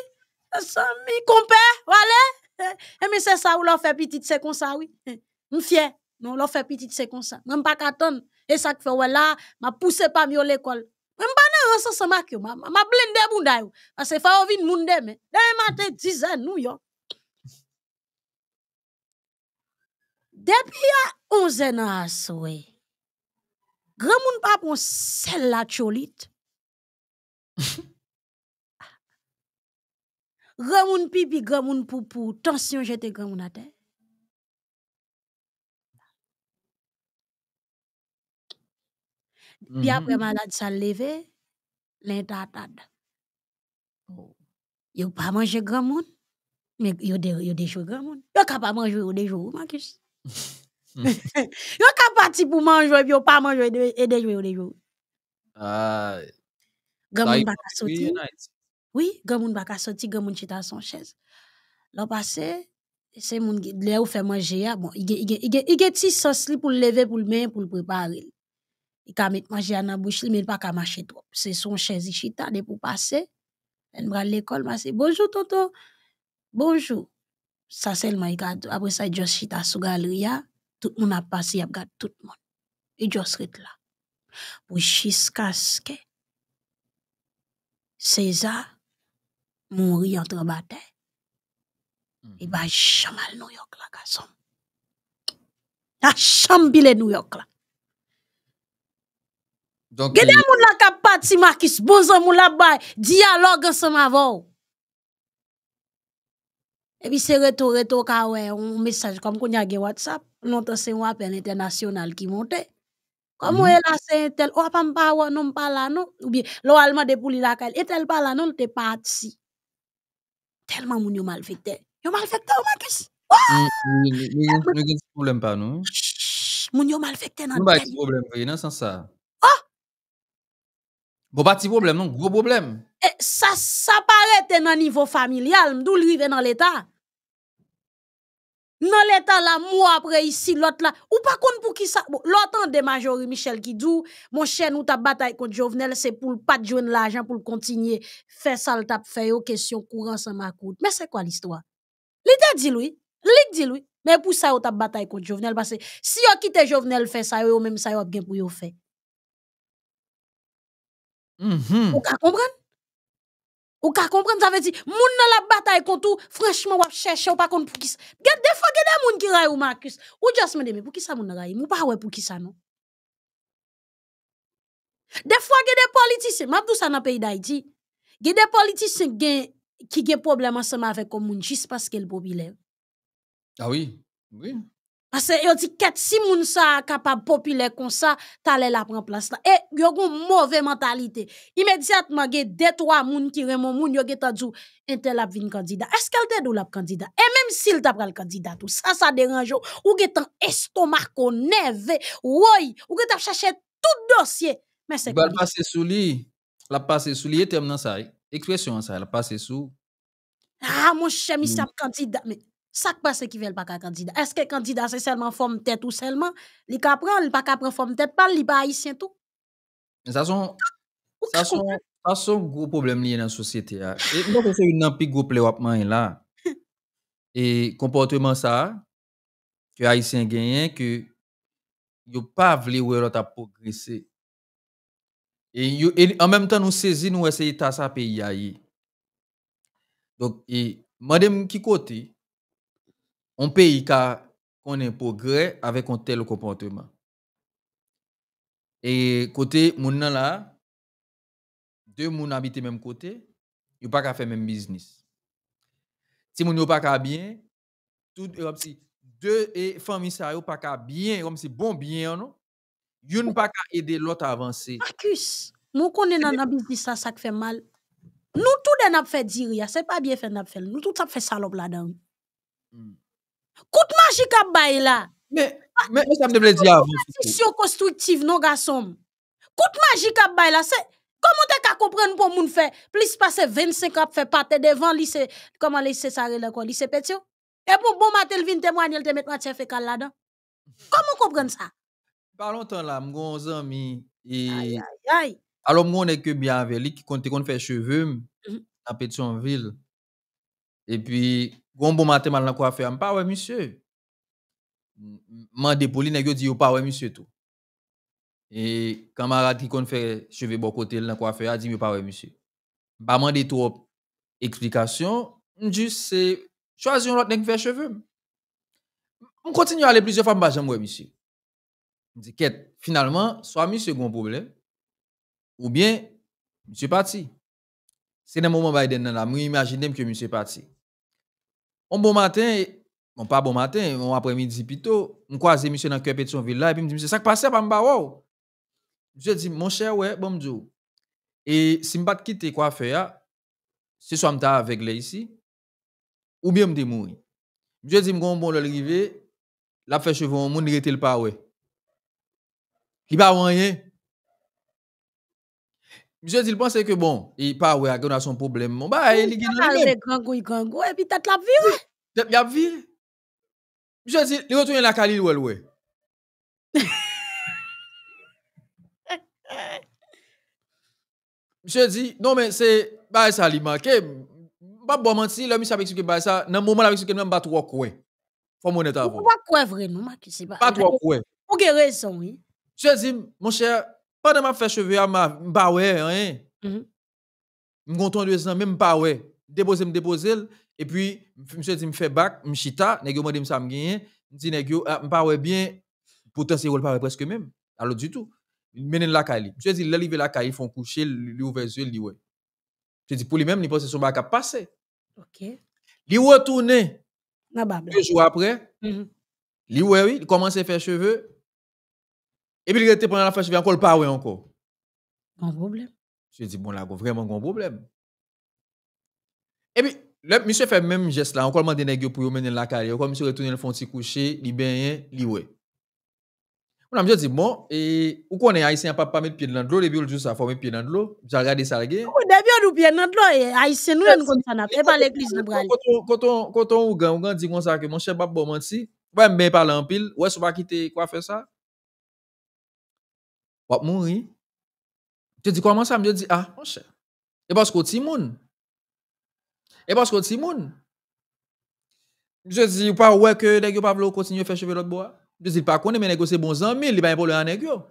se mi kompe wale, eh, e mi se sa ou lò fè piti tse kon sa ouwi. Eh, m fye, m lò fè piti tse kon sa. M pa katon, e sak fè wè la, ma puse pa myo l'ekol. M pa nan yon se se mak yo, ma blende moun dayo, se fè yon vin moun deme. Deme matè dizè nou yo. Depi ya onzen as we, gremoun papon sel la tcholit, Grand moun pipi, grand moun poupou, tension jete grand moun à terre. Mm -hmm. Puis après malade ça levé, l'intatade. Oh. Yo pas mangé grand monde mais yo de yo monde. grand moun. Yo mangé, manger yo déjou, Marcus. pas parti pour manger, yo pas manger et déjou yo déjou. Ah. Bah, gamoun baka soti. Oui, gamoun baka soti, gamoun chita son chaise. chèz. Lò c'est se moun lè ou manger. Ah, il ya, bon, igè ti sos li pou pour le l'men pour le préparer. I ka met manje ya nan bouch li, men pa ka marcher trop. C'est son chaise. Il chita de pou pase, en bral l'ekol, Bonjour Bonjour, tonton, bonjour. » Ça, selman i ka, Après ça, il jos chita sou galerie. ya, ah, tout monde a passé, il il gade tout moun. I jos ret la. Pour chis kaske, César mourit entre train bataille. Il mm-hmm. va jamais à New York là, garçon. La chambre de New York là. Donc, Gede moun la kap pati makis, bonzan moun la bay, diyalog ansan ma vò. E pi se retour retour, ka wè, un comme qu'on kon yage WhatsApp, non, c'est un international qui qui monte. Kom mhm. oh, oh, non, non. ou e la se entel, ou apan pa ou anou mpa lan nou, ou bi lou alman de pou li la kal, etel pa lan nou, lte pat si. Telman moun yo malvekte. Yo malvekte ou man kèche. O! Moun yo malvekte nan ten. Moun bat ti problem, fèye, nan san oh! bon, sa. O! Moun bat ti problem, nan, gro problem. E, eh, sa sa parete nan nivou familial, mdou lwi ve nan letan. Non l'état là moi après ici l'autre là ou pas contre pour qui ça l'autre des majori Michel qui dit mon chien, nous ta bataille contre Jovenel c'est pour pas de l'argent pour continuer faire ça le tap faire aux questions courantes ça ma mais c'est quoi l'histoire L'État dit lui l'État dit lui mais pour ça ou ta bataille contre Jovenel parce que si on quitte Jovenel fait ça ou même ça y a bien pour y faire fait. Mm-hmm. Ou ka kompren, zaveti, moun nan la batay kontou, franschman wap chèche ou pakon poukisa. Gè defwa gèdè moun ki ray ou makris. Ou jas men deme poukisa moun nan ray, moun pa wè poukisa nou. Defwa gèdè politisyen, mabdous an apè iday di, gèdè politisyen gen ki gen problema seman avèk kon moun jis paskel bo bilèv. Awi, ah wè. Parce que dit que si moun ça capable populaire comme ça, t'allais la prendre place là. Et yo une mauvaise mentalité. Immédiatement gè deux trois moun qui remon moun yo gè t'a dit tel a vinn candidat. Est-ce qu'elle t'est a la candidat Et même s'il t'a le candidat tout ça ça dérange ou gè un estomac nerve, oui, ou gè t'a chache tout dossier. Mais c'est va passer sous lui. La passer sous lui terme dans ça. Expression ça, la passer sous Ah mon cher, mi mm. candidat ça qui passe qui veut pas qu'un candidat. Est-ce que candidat c'est seulement forme tête ou seulement il ka pran, pas forme tête pas li pa haïtien tout. ça sont ça sont ça sont gros problèmes liés dans la société hein. Et moi c'est une un gros plaidoyer là. Et comportement ça que haïtien gagnent que yo pas vle ou l'autre progresser. Et, en même temps nous saisis nous essayer ta ça pays Donc et madame qui côté un pays qui est progrès avec un tel comportement. Et côté moun là, deux moun habitent même côté, ils pas qu'à faire même business. Si moun pas qu'à bien, tout comme si deux et familles ça pas qu'à bien comme si bon bien non. Youn pas qu'à aider l'autre à avancer. Marcus, nous est dans business ça ça fait mal. Nous tout n'a fait dire, c'est pas bien fait fait. Nous tout ça fait salope là-dedans. Hmm. Koutmajik ap bay la Mwen sa mne ble diyan Koutmajik ap bay la Koman te ka kompren pou moun fe Plis pase 25 ap fe pate devan lise Koman lise sa re le kon lise petio E pou bon matel vin te mwanyel Te met mwen te fe kal la dan Koman kompren sa Par lon ton la mgon zan mi Ay ay ay Alon mwon e ke bianveli ki konti konti fe cheve mm-hmm. A peti yon vil Mwen se mwen te pe Et puis, bon bon matin, mal dans quoi faire, pas ouais, monsieur. Mandé pour lui, nèg dit pas ouais, monsieur tout. Et camarade qui kon fait cheveux bon côté la quoi faire, dit pas ouais, monsieur. Pas mandé trop explication, juste c'est choisir l'autre nèg faire cheveux. On continue à aller plusieurs fois, je ouais, monsieur. Je Dit Qu'est-ce finalement, soit monsieur le problème ou bien monsieur parti. C'est le moment Biden la moi imaginer que monsieur parti. Un bon matin, bon pas bon matin, un après-midi plutôt, on croise monsieur dans cœur ville là et puis me dit monsieur ça qui passe pas me wow. Je dis mon cher ouais, bonjour. Et si me de quitter quoi faire, c'est soit m'ta avec les ici ou bien me démourir. Je dis me bon le la faire cheveux on monde rete le pas ouais. Qui pas rien. Mise di, l panse ke bon, i pa we agon a son problem, mwen ba, e li gini li. Mise di, le gangou, le gangou, e pi tat la bi vir. Ya bi vir. Mise di, li wotou yon lakali lwe lwe. Mise di, non men, se, ba e sa li manke, ba bo man ti, lè mi sa vek si ke ba e sa, nan mouman la vek si ke mwen bat wak wen. Fon mwen etan wen. Bat wak wen vre nou, mwen ki si bat wen. Bat wak wen. Mwen ge re son wen. Mise di, mwen chèr, Pendant que je faisais mes cheveux, je ne sais pas. Je me contentais de en deux ans, même pas. Je dépose, je dépose. Et puis, suis dit, je me fais bac, je me chita, je me dis, je ne sais pas bien. Pourtant, c'est ne pas presque même. Alors, du tout. Mène la caille. Monsieur dit, l'arrivée de la caille, ils font coucher, lui ouvre les yeux, lui ouvre. Je dis, pour lui-même, il pense que son bac a passé. Ok. Il retourne. Deux jours après, mm-hmm. il commence à faire ses cheveux. Et puis il était pendant la je viens encore pas ouais encore. bon problème. Je dit bon là, vraiment grand problème. Et puis le monsieur fait même geste là, encore demandé nèg pour mener la carrière, comme monsieur retourner le fond petit coucher, li bien, li ouais. On a dit bon et ou connaît haïtien pas pas mettre pied dans l'eau, depuis le juste ça faut pied dans l'eau. J'ai regardé ça regardé. Ou oh, des ou pied dans l'eau, eh, haïtien nous comme ça n'a pas l'église nous braler. Quand on quand on ou grand, on dit comme ça que mon chef papa, bon menti. Ouais, mais parler en pile, ouais, c'est pas quitter quoi faire ça. Je dis comment ça Je dis, ah, mon cher. Et parce ce qu'on Et parce ce qu'on Je dis, pas ouais que dès que Pablo continue à faire chez l'autre bois. Je dis, pas connaît, mais négo c'est bon, zombie, il n'y a pas de problème à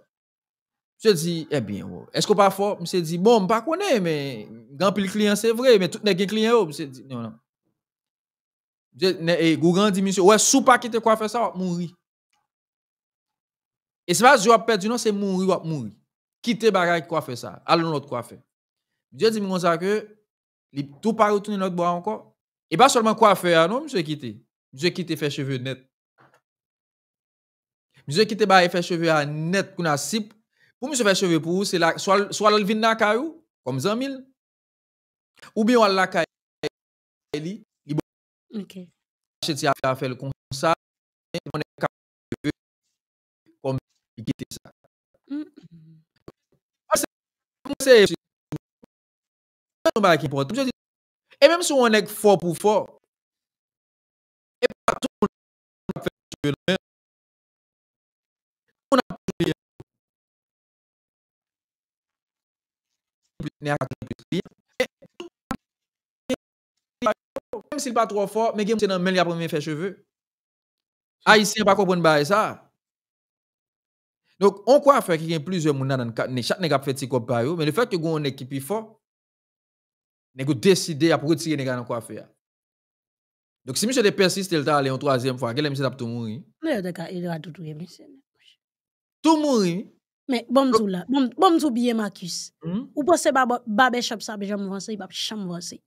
Je dis, eh bien, oh, est-ce qu'on n'est pas fort Je dis, bon, pas ne connais mais grand pile client, c'est vrai, mais tout n'est qu'un client. Oh, je dis, non, non. Et eh, Gouran dit, monsieur, ouais, soup à qui te crois faire ça, mourir. Et c'est pas que a perdu, non, c'est mourir ou mourir. Quitter bagaille quoi faire ça, allons l'autre quoi faire. Dieu dit comme ça que tout pas retourner notre bois encore. Et pas seulement quoi faire, ah non, monsieur quitter. Monsieur quitter faire cheveux net. Monsieur quitter bah faire cheveux net qu'on a sip. Pour monsieur faire cheveux pour c'est la soit soit le vin la caillou comme Zamil. Ou bien on la caillou. OK. Acheter à faire comme ça, on est capable il quitte ça. Mmh. Ah, qui porte. Et même si on est fort pour fort, et partout, on a fait on a même s'il pas trop fort, mais c'est dans le mail, il a premier fait cheveux. Haïtien pas comprendre ça. Donc, on croit faire qu'il y a plusieurs mouna dans le cadre. Chaque nègre fait petit mais le fait que vous une équipe forte, vous décidé à retirer les Donc, si monsieur persiste, il est allé en troisième fois, quel est monsieur tout mourir? Mais tout mourir? Mais bon, tout là, bon, tout bien, Marcus. Hmm? Ou pensez que Babé ça, avancé, il va avancer.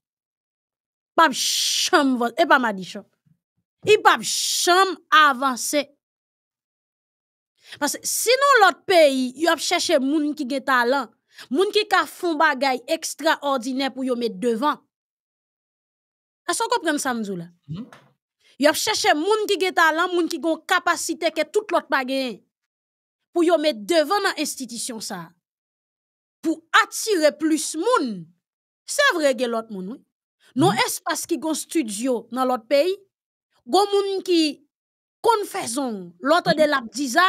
Pas et pas Il va avancer. Hmm? Pas se sinon lot peyi, yo ap chèche moun ki gen talan, moun ki ka fon bagay ekstra ordine pou yo met devan. Asan ko pren sa mzou la? Non. Yo ap chèche moun ki gen talan, moun ki gon kapasite ke tout lot bagay, pou yo met devan nan institisyon sa. Pou atire plus moun, se vre gen lot moun. Non hmm? es pas ki gon studio nan lot peyi, go moun ki... qu'on fait L'autre de la design,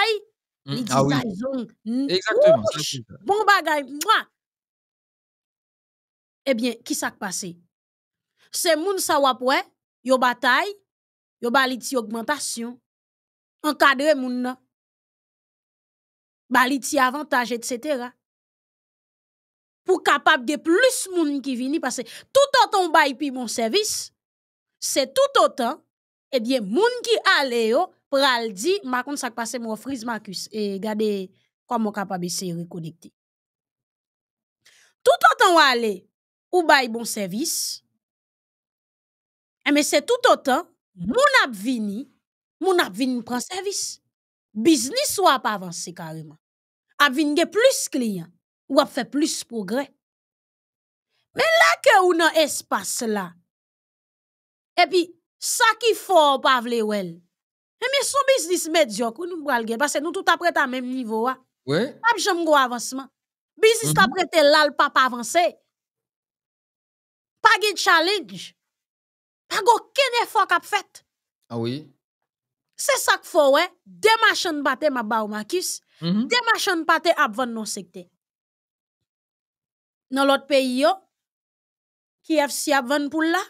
mm. les ah Exactement. bon bagay, moi. Eh bien, qui s'est passé? C'est moun sa wapwe, yo bataille, yo baliti augmentation, encadre moun nan, baliti avantage, etc. Pour capable de plus moun qui vini, parce que tout autant bay pi mon service, c'est tout autant E diye moun ki ale yo pral di, makon sak pase mou friz makus e gade kwa mou kapabe se rekodik ti. Tout o tan wale ou bay bon servis, e me se tout o tan, moun ap vini, moun ap vini pran servis. Biznis wap avanse karima. Ap vinge plus kliyan, wap fe plus progre. Me la ke ou nan espase la. E pi, Sa ki fò pa vle wèl. E mi sou bisnis medziok. Ou nou mbral gen. Basè nou tout apre ta mèm nivou wè. Wè. Ape jèm gò avansman. Bisnis mhm. apre te lal pa pa avansè. Pa gen challenge. Pa gò kenè fò kap fèt. A wè. Se sa ki fò wè. Dema chan batè mabaw makis. Mhm. Dema chan batè apvan nan sekte. Nan lot pe yò. Ki fsi apvan pou lè.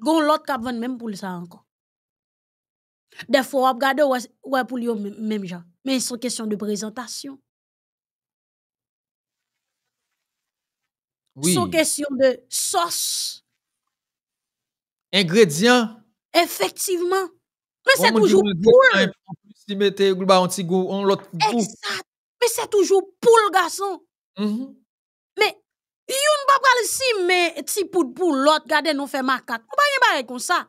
gon l'autre qui vend même pour ça encore des fois on regarde ouais pour lui même gens mais ils sont question de présentation oui une question de sauce ingrédients effectivement mais c'est toujours pour si mais c'est toujours pour le garçon mm-hmm. mais il n'y a pas besoin d'être là pour l'autre. Regardez, on fait marquant. On ne va pas y aller comme ça. La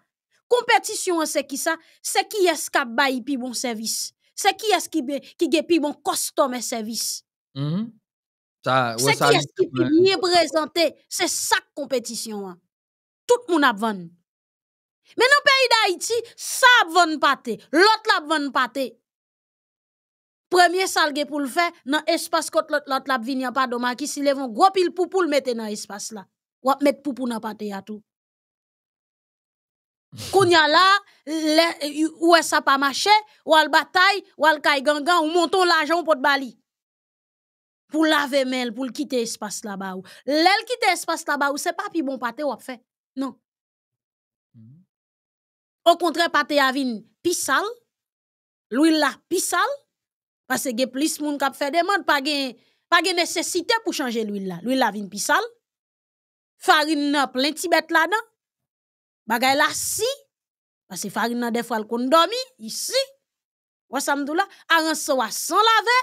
compétition, c'est qui ça C'est qui est-ce qui a payé bon service C'est qui est-ce qui a payé pour bon costume et service C'est qui est-ce qui m'a présenté C'est ça la compétition. Tout le monde a besoin. Mais dans le pays d'Haïti, ça a besoin de L'autre a besoin de premier salgé pour le faire dans l'espace qu'il l'autre l'autre la vini pas qui s'il un gros pile pou pou le mettre dans l'espace là ou mettre pou pou dans pâté à tout a là ou ça pas marché ou al bataille ou al kay gangan ou montons l'argent pour le bali pour laver mel pour quitter l'espace là bas ou l'elle quitter espace là bas ou n'est pas pi bon pâté ou fait non mhm. au contraire pâté à vin pis sale est là Pase ge plis moun kap fe deman pa gen pa gen nesesite pou chanje lwil la. Lwil la vin pi sal. Farin na plen tibet la nan. Bagay la si. Pase farin na defal kon domi. I si. Ou sa mdou la. Aran sowa san la ve.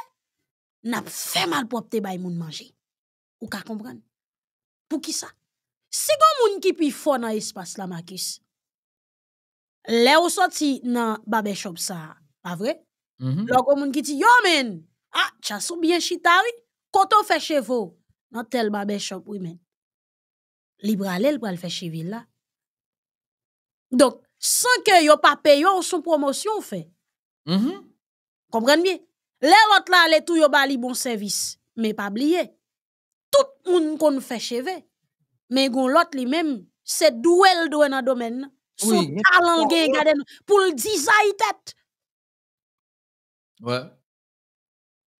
Nap fe mal pou ap te bay moun manje. Ou ka kompran? Pou ki sa? Se gon moun ki pi fo nan espas la makis. Le ou soti nan babè chob sa. Pa vre? Mm-hmm. Lo kon moun ki ti, yo men, a, chasou byen chita wik, koto fechevo, nan tel baben chok wimen, libra lel pou al fechevi la. Dok, san ke yo pa peyo, ou son promosyon fe. Mm-hmm. Komprende bi? Le lot la, le tou yo ba li bon servis, me pa blye. Tout moun kon fecheve, men kon lot li men, se dwell do en a domen, sou talan gen oh, oh. gaden, pou l dizay tet, Ouais.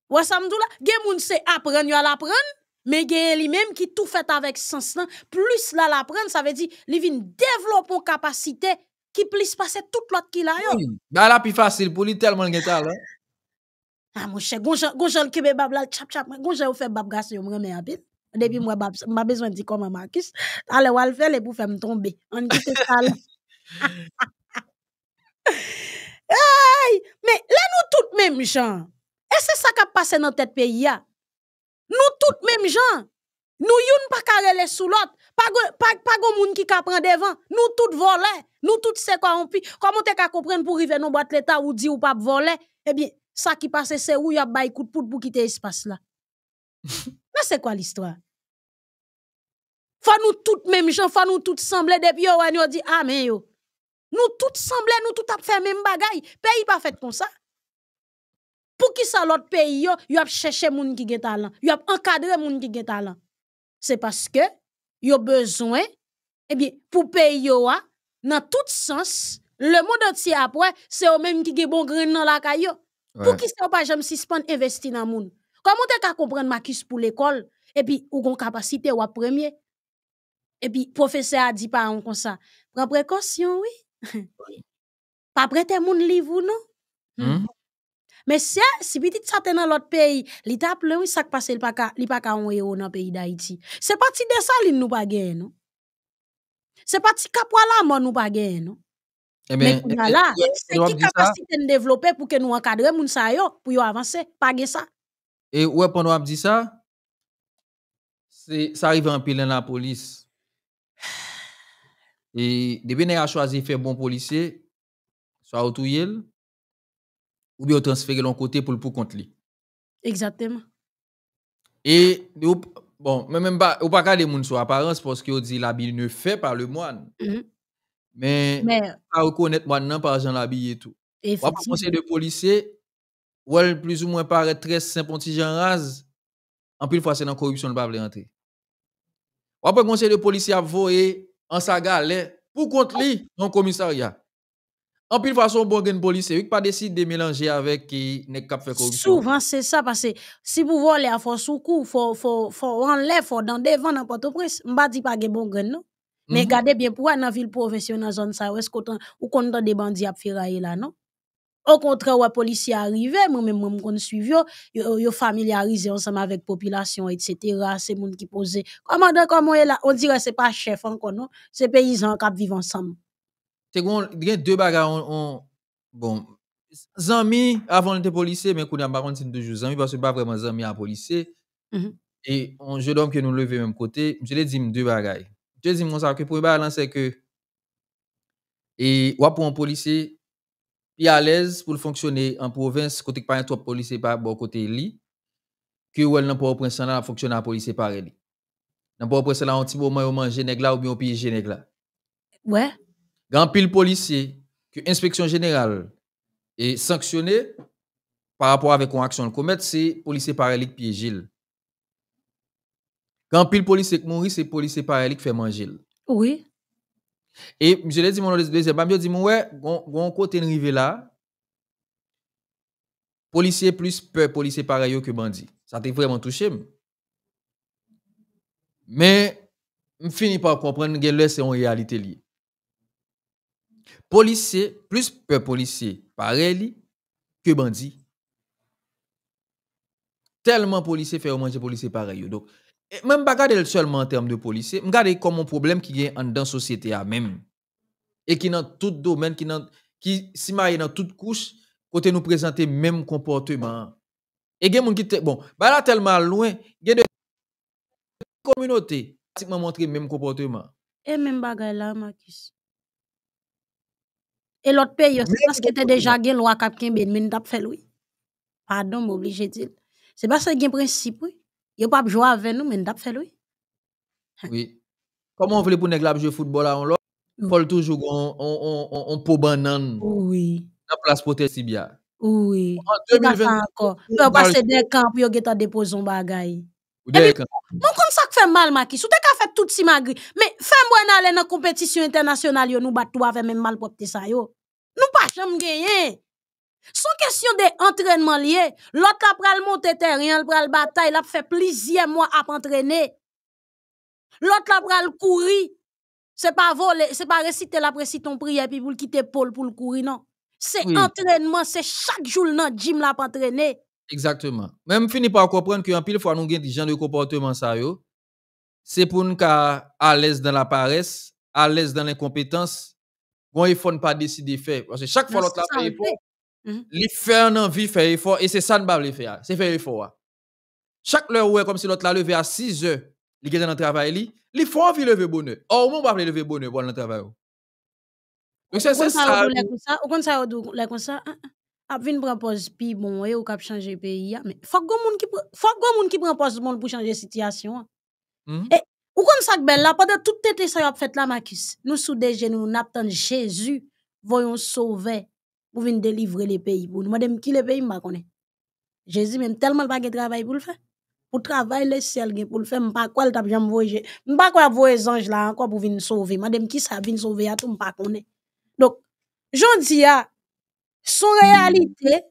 Ouais, ça me dit là, gen moun se apprendre, à l'apprendre, mais gen li même qui tout fait avec sens là, plus là l'apprendre, ça veut dire li vin développer capacité qui plus passe tout l'autre qui la yon. Oui. Bah là plus facile pour lui tellement gen talent. Hein. Ah mon cher, gonjan gonjan kebe bab là chap chap, gonjan ou fait bab gas yo me en Depuis mm-hmm. moi bab, m'a besoin dire comment Marcus, allez wal faire les pour faire me tomber. On dit ça Ay, men, lè nou tout mèm jan. E se sa ka pase nan tèt peyi ya. Nou tout mèm jan. Nou youn pa karele sou lot. Pa gomoun ki ka pran devan. Nou tout vole. Nou tout se kwa anpi. Kwa moun te ka kompren pou rive nan bat leta ou di ou pap vole. E eh bi, sa ki pase se ou ya baykout pout pou kite espas la. Men se kwa l'istwa? Fa nou tout mèm jan. Fa nou tout semblé. Depi yo wanyo di, amen yo. Nous tous semblons, nous tous avons fait même bagaille. Pays pas fait comme ça. Pour qui ça l'autre pays, yo, yo a cherché moun qui gen talent. Yo a encadré moun qui gen talent. C'est parce que yo besoin, eh bien, pour pays yo a, dans tout sens, le monde entier après, c'est au même qui gen bon grain dans la caillou. Ouais. Pour qui ça pas jamais suspend investir dans moun. Comment t'es ka comprendre Marcus pour l'école? Et puis, ou gon capacité ou premier. Et puis, professeur a dit pas comme ça. Prends précaution, oui. Pa prete moun livre ou non? Hein? Hmm. si hein, si petit ça t'est dans l'autre pays, l'état plein oui ça qui passe, il pas ca, il pas ca euro dans le pays d'Haïti. C'est parti de ça l'île nous pas non. C'est parti capo là moi nous pas gagner non. Eh Mais ben, eh, eh, c'est qui capacité de développer pour que nous encadrer moun sa yo pour avancer, pas gagner ça. Et ouais pendant on dit ça, c'est ça arrive en pile dans la police. Et depuis bien a choisi de faire bon policier, soit au Touyel, ou bien au transférer l'autre côté pour le pour contre lui. Exactement. Et, bon, mais même pas, ou pas les mouns sur apparence parce que dit l'habit ne fait pas le moine. Mm-hmm. Mais, Mais, pas reconnaître non par Jean l'habit et tout. On penser de policier, ou elle plus ou moins paraît très simple, petit Jean Raz, en plus, fois c'est dans la corruption, ne pas rentrer. Ou pas conseil de policier à voyer, en sagale, pour contrer lui, commissariat. En plus, façon, bon, il police, il pas décidé de mélanger avec les capteurs de corruption. Souvent, c'est ça, parce que si vous voulez, à force soukou, il faut, faut, faut enlever, des n'importe où, je ne dis pas que bon, non. Mais regardez mhm. bien, pourquoi dans la ville professionnelle, dans la zone, ça, où est-ce qu'on a des bandits à faire là, non? Au contraire, les policiers arrivaient, moi-même, moi, je suivi, yo, yo familiarisé ensemble avec la population, etc. C'est monde qui posait. Commandant, comment est là? On dirait c'est pas chef encore, non? C'est paysan qui vivent ensemble. C'est bon, il y a deux bagarres, bon, Zami, avant d'être policier, mais qu'on a pas toujours Zami, parce que pas vraiment Zami à policier. Mm-hmm. Et on, je l'homme que nous levé même côté, je l'ai dit deux bagarres. Je l'ai dit, mon ça, que pour le c'est que, et, ou pour un policier, est à l'aise pour fonctionner en province, côté que pas un trop policier par bon côté li, que ou elle n'a pas au prince là fonctionner en police par li. N'a pas au prince là un petit moment ou manger nèg là ou bien piéger nèg là. Ouais. Grand pile policier que inspection générale est sanctionné par rapport avec une action le commettre, c'est policier qui piège piéger. Grand pile policier qui mourir c'est policier par li qui fait manger. Oui. Et je l'ai dit, mon deuxième, je dit, ouais, bon côté rive là, policier plus peur, policier pareil que bandit. Ça t'a vraiment touché. Mais, je finis par comprendre que c'est en réalité liée. Policier, plus peur policier pareil que bandit. Tellement policier fait manger policier pareil. Donc, et même pas garder seulement en termes de policiers, je garder comme un problème qui est dans la société à même. Et qui dans tout domaine, qui dans, qui dans toute couche, côté nous présenter même comportement. Et qui est bon, bah là tellement loin, gen de communauté, montre montrer même comportement. Et même bagay là, Marcus. Et l'autre pays, c'est parce que t'es déjà gen loi kap kembe, mais n'y fait lui. Pardon, m'oblige de C'est parce que un principe, oui. Yo pas jouer avec nous, mais nous fait lui. Hein. Oui. Comment on voulait pour négler jouer football là on l'autre? Paul toujours on on on on pot banane. Oui. La place pour Tessibia. Oui. En 2020 encore. Yo passer des camps puis yo geta déposer un bagay. Des camps. Mon comme ça que fait mal Maki, sou te ka fait tout si magri, mais fais moi aller dans compétition internationale yo nous bat tout avec même mal propre ça yo. Nous pas jamais gagner. Son question de l'autre liye, le la pral monte le la pral Il a fait plusieurs mois à s'entraîner. L'autre la pral courir, C'est pas voler, c'est pas réciter la ton pour puis quitter l'kite Paul pour le courir. Non, c'est entraînement. C'est chaque jour le jim la entraîné. Exactement. Même fini par comprendre qu'en pile fois nous avons des gens de comportement ça C'est pour nous à l'aise dans la paresse, à l'aise dans l'incompétence, qu'on ne pas décider de faire parce que chaque fois l'autre la pour il mm-hmm. Li effort et anvi ça efor, e c'est ça fait li fè a, se fè si l'autre la leve à 6 heures, li gen den travay li, li fò anvi leve bonè. Or, moun bab li leve bonè bon an travay ou. Ou kon sa ou dou lè kon sa, ah, ah, ap vin bon e ou kap chanje peyi ya, fòk qui moun ki pranpos moun pou chanje sityasyon Mm e, ou sa la, tout tete sa yo ap fèt la makis, Nous sou deje nou Jésus voyons sauver pour venir délivrer les pays. Pour nous qui les pays m'a connaît. Jésus même tellement pas de travail pour le faire. Pour travailler le ciel pour le faire, pas quoi t'a jamais voyé. pas quoi les anges là encore pour venir sauver. Madame qui ça vient sauver à tout m'pa connaît. Donc dis, a son réalité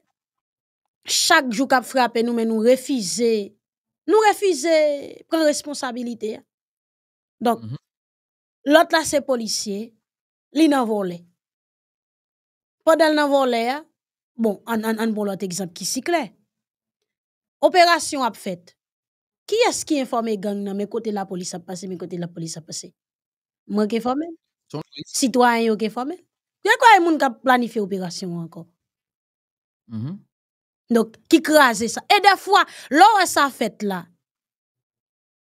chaque jour qu'a frappé nous mais nous refuser nous refuser prendre responsabilité. Donc l'autre là c'est policier, Il pendant la volé, bon, on a un bon exemple qui s'y clair. Opération a fait. Qui est-ce qui informé gang dans mes côtés la police a passé, mes côtés la police a passé? Moi qui informe? Citoyen qui Il Y a quoi les gens qui planifié l'opération encore? Mm-hmm. Donc, qui crase ça? Et des fois, l'or sa fête là.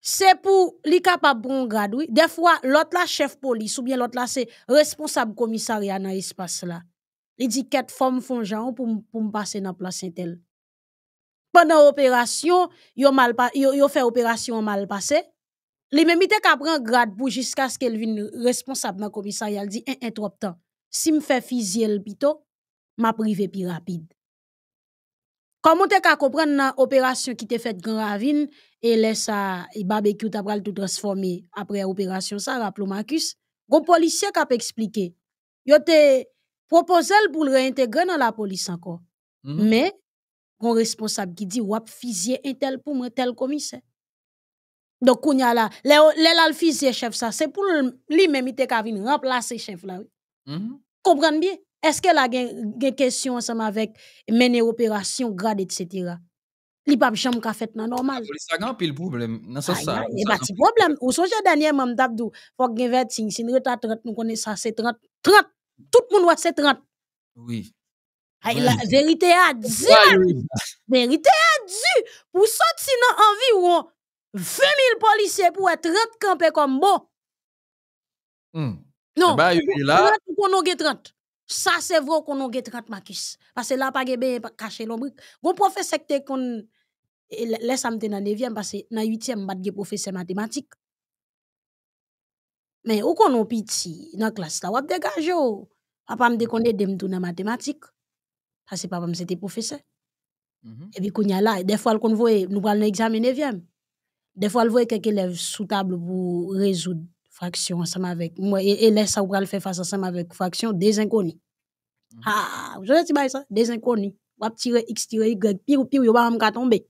C'est pour les capables bon grade, Des fois, l'autre là chef police ou bien l'autre là c'est responsable commissariat dans l'espace là. Il forme ket pour pour jan passer dans place place Pendant pendant opération yo, pa, yo, yo fait mal passé Les même mi te ka pren grad pou jiska skè un responsable dans nan il dit un un trop temps. Si me fait fizye ma rapide. comment qu'à comprendre l'opération qui qui faite te fet et ravine ça laisse sa barbecue ta tout transformer après opération sa, rapplo Marcus, goun policier expliqué Yo proposer pour le réintégrer dans la police encore. Mhm. Mais, -hmm. responsable qui dit, wap fizye tel pour moi, tel commissaire. Donc, koun y a le, le lal fizye chef ça, même pour lui même remplacer remplase chef la. Mm bien Est-ce Eske la gen, gen ensemble avec mener mene operasyon grade etc. Li pap chanm ka fait nan normal. police a gan pil ça. Nan sa sa. E ba ti problem. Ou soje danyen mam dabdou. Fok gen 25, y reta 30, nous connaissons ça, c'est 30. 30! tout le monde c'est 30. Oui. La vérité a dit. Oui. Vérité a dit. Pour sortir dans environ 20 000 policiers pour être 30 campés comme bon. Hmm. Non, bah, là... 30 a 30. Ça, c'est vrai qu'on a 30, Marcus. Parce que là, pas de caché l'ombrique. Gon professeur qui te kon... Laisse-moi dans 9e, parce que dans 8e, je suis professeur mathématique. Mais où est-ce piti l'on classe dire que la classe va dégagée oh. Papa m'a dit qu'on devait aller dans la mathématiques. Ça, c'est parce que papa m'a été professeur. Mm-hmm. Et puis, quand on là, des fois, on voit qu'on prend l'examen et Des fois, on voit qu'il y a des élèves sous table pour résoudre une fraction ensemble avec... moi Et là, ça, on voit le fait face ensemble avec fraction des désinconnue. Mm-hmm. Ah Vous savez ce que c'est, ça Désinconnue. Bah, on va tirer X, tirer Y. Pire ou pire, on va se faire tomber.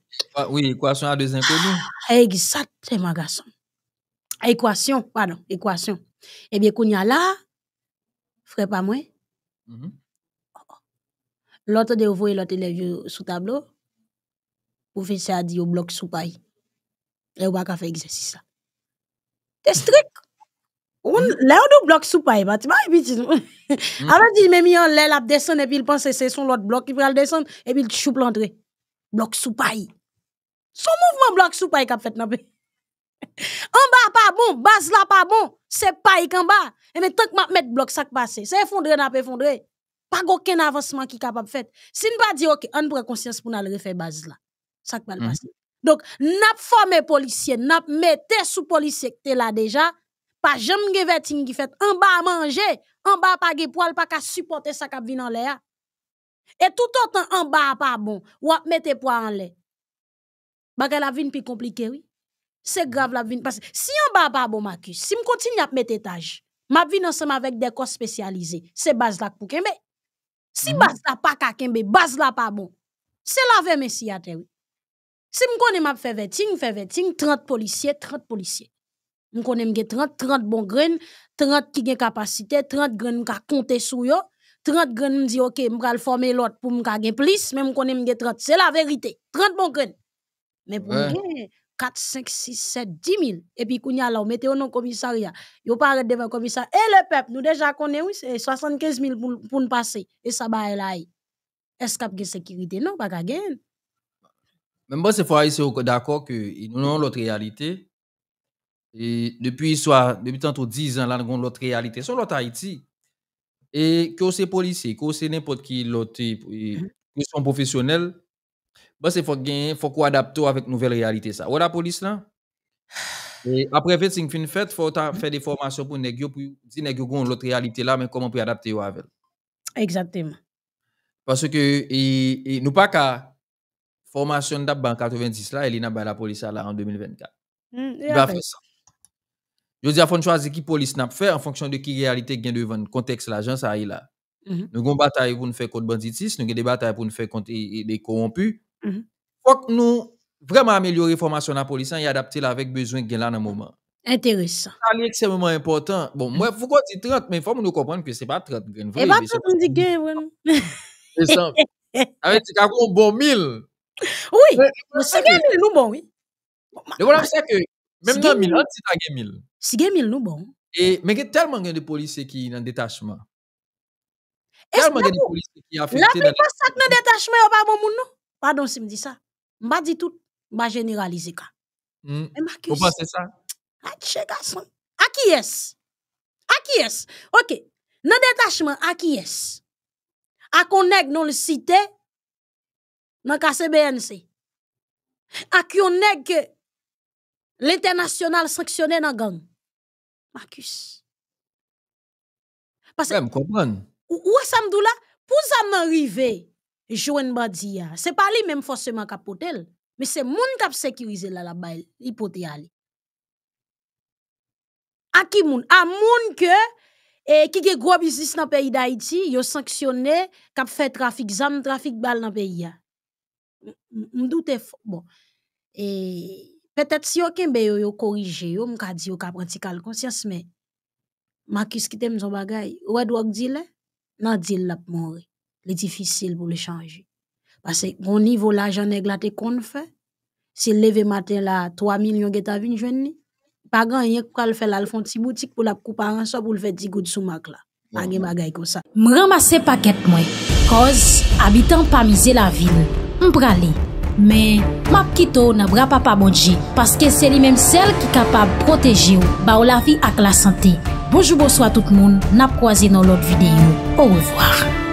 Oui, l'équation est désinconnue. Ah, exactement, garçon équation, pardon, équation. Eh bien, quand y a là, frère pas moi. Mm-hmm. L'autre de vous et l'autre de sous tableau, vous faites ça dit au bloc sous paille. Et vous pas faire exercice C'est strict. Mm-hmm. Là, on dit bloc sous paille, bah, tu vois, et Alors, mm-hmm. il m'a mis un l'air, descend, et puis il pense que c'est son autre bloc qui va descendre, et puis il choupe l'entrée. Bloc sous paille. Son mouvement bloc sous paille fait dans en bas pas bon, base là pas bon, c'est pas en bas. Et eh mais tant que m'a mettre bloc ça passe, c'est effondré n'a pas effondré. Pas aucun avancement qui capable de faire Si ne pas dire OK, on prend conscience pour nous refaire base là. Ça va mhm. passer. Donc n'a formé policier, n'a metté sous policier que là déjà, pas jamais gè qui fait en bas manger, en bas pas gè poil pas qu'à supporter ça qui vient en l'air. Et tout autant en bas pas bon, ou mettez poil en l'air. que vie est plus compliquée oui. C'est grave la vin. que si yon ba bon ma Marcus si m continue à met m'a map vin avec des corps spécialisés c'est base là pou kembe. Si mm. là la pa kembe base la pa bon, la lave mesi ate wè. Si me connais, m'a fe vetting fe vetting 30 policiers, 30 policiers. me connais 30, 30 bon grain 30 qui gen capacité, 30 gren qui ka sur sou yo, 30 gren me di ok, je vais former l'autre pour m ka gen plus, men m 30, C'est la vérité. 30 bon grain Mais pou ouais. 4, 5, 6, 7, 10 000. Et puis, kounya y a là, mettez-vous commissariat. Vous parlez devant le commissaire. Et le peuple, nous déjà connaissons, c'est 75 000 pour, pour nous passer. Et ça, aller bah, là. Est-ce qu'il y a sécurité? Non, pas qu'à gagner. Même bon, c'est fois, ils sont d'accord que nous avons l'autre réalité. Et depuis, soit, depuis tantôt 10 ans, là, nous avons l'autre réalité. Sur l'autre Haïti. Et que c'est policier, que c'est n'importe qui l'autre, mm-hmm. qui sont professionnels, bah, c'est faut gagner, faut qu'on adapte avec nouvelle réalité ça. Ou la police là. Et après vetting fait, faut mm-hmm. faire des formations pour nèg pour dire nèg une l'autre réalité là mais comment peut adapter avec. Exactement. Parce que et, n'avons nous pas qu'à formation d'ab en 90 là, elle n'a la police en 2024. Il mm, va faire ça. Je dis à fond choisir qui police n'a fait en fonction de qui réalité gain devant contexte l'agence ça là. Mm-hmm. Nous avons une bataille pour nous faire contre banditisme, nous avons des batailles pour nous faire contre les corrompus. Mhm. faut que nous vraiment améliorer la formation de la police et adapter avec avec besoin qu'il y a dans le moment. Intéressant. C'est extrêmement important. Bon, moi, mhm. vous dise 30, mais il faut que nous comprenions que ce n'est pas 30 graines. Et pas 30 gain, oui. C'est ça. Avec un bon 1000 Oui, c'est gain mille, nous bon, oui. Le voilà, c'est que même dans mille, c'est gain mille. C'est gain 1000, nous bon. Et, mais il y a tellement de policiers qui sont en détachement. Tellement de policiers qui sont affectés. Là, mais pas ça dans détachement, il n'y pas bon monde, Pardon si me dis ça. M'a dit tout, m'a généralisé ka. Marcus... Vous pensez ça? Ah, à tche garçon. A qui est? A qui est? OK. Dans détachement à qui est? A ce dans le cité dans KCBNC. A qui on nèg l'international sanctionné dans gang. Marcus. Parce que. Ou, est ça me là? Pour ça m'arriver, Jwen ba di ya. Se pa li menm fosseman ka potel. Me se moun kap sekirize la la bay li potel. Aki moun. A moun ke e, ki ge gro bizis nan peyi da iti yo sanksyone kap fe trafik. Zanm trafik bal nan peyi ya. Mdoute f... Bon. E... Petet si yo ken be yo yo korije yo mkadi yo ka pratikal konsyase men. Mwakis ki tem zon bagay. Wad wak dile? Nan dile la pou moun re. e difisil pou le chanji. Pase, goun nivou la jan e glate kon fè, se leve mate la 3 milyon geta vin jwen ni, pa gan yon kou kal fè la l fon ti boutik pou la koupa an sop ou l fè di gout sou mak la. Mange bon, magay bon. kon sa. M ramase paket mwen, koz abitan pa mize la vil, m prale. Men, map kito na bra pa pa bodje, paske se li menm sel ki kapab proteji ou, ba ou la vi ak la sante. Bojou bojou a tout moun, nap kwa zi nou lot videyo. Ou revoar.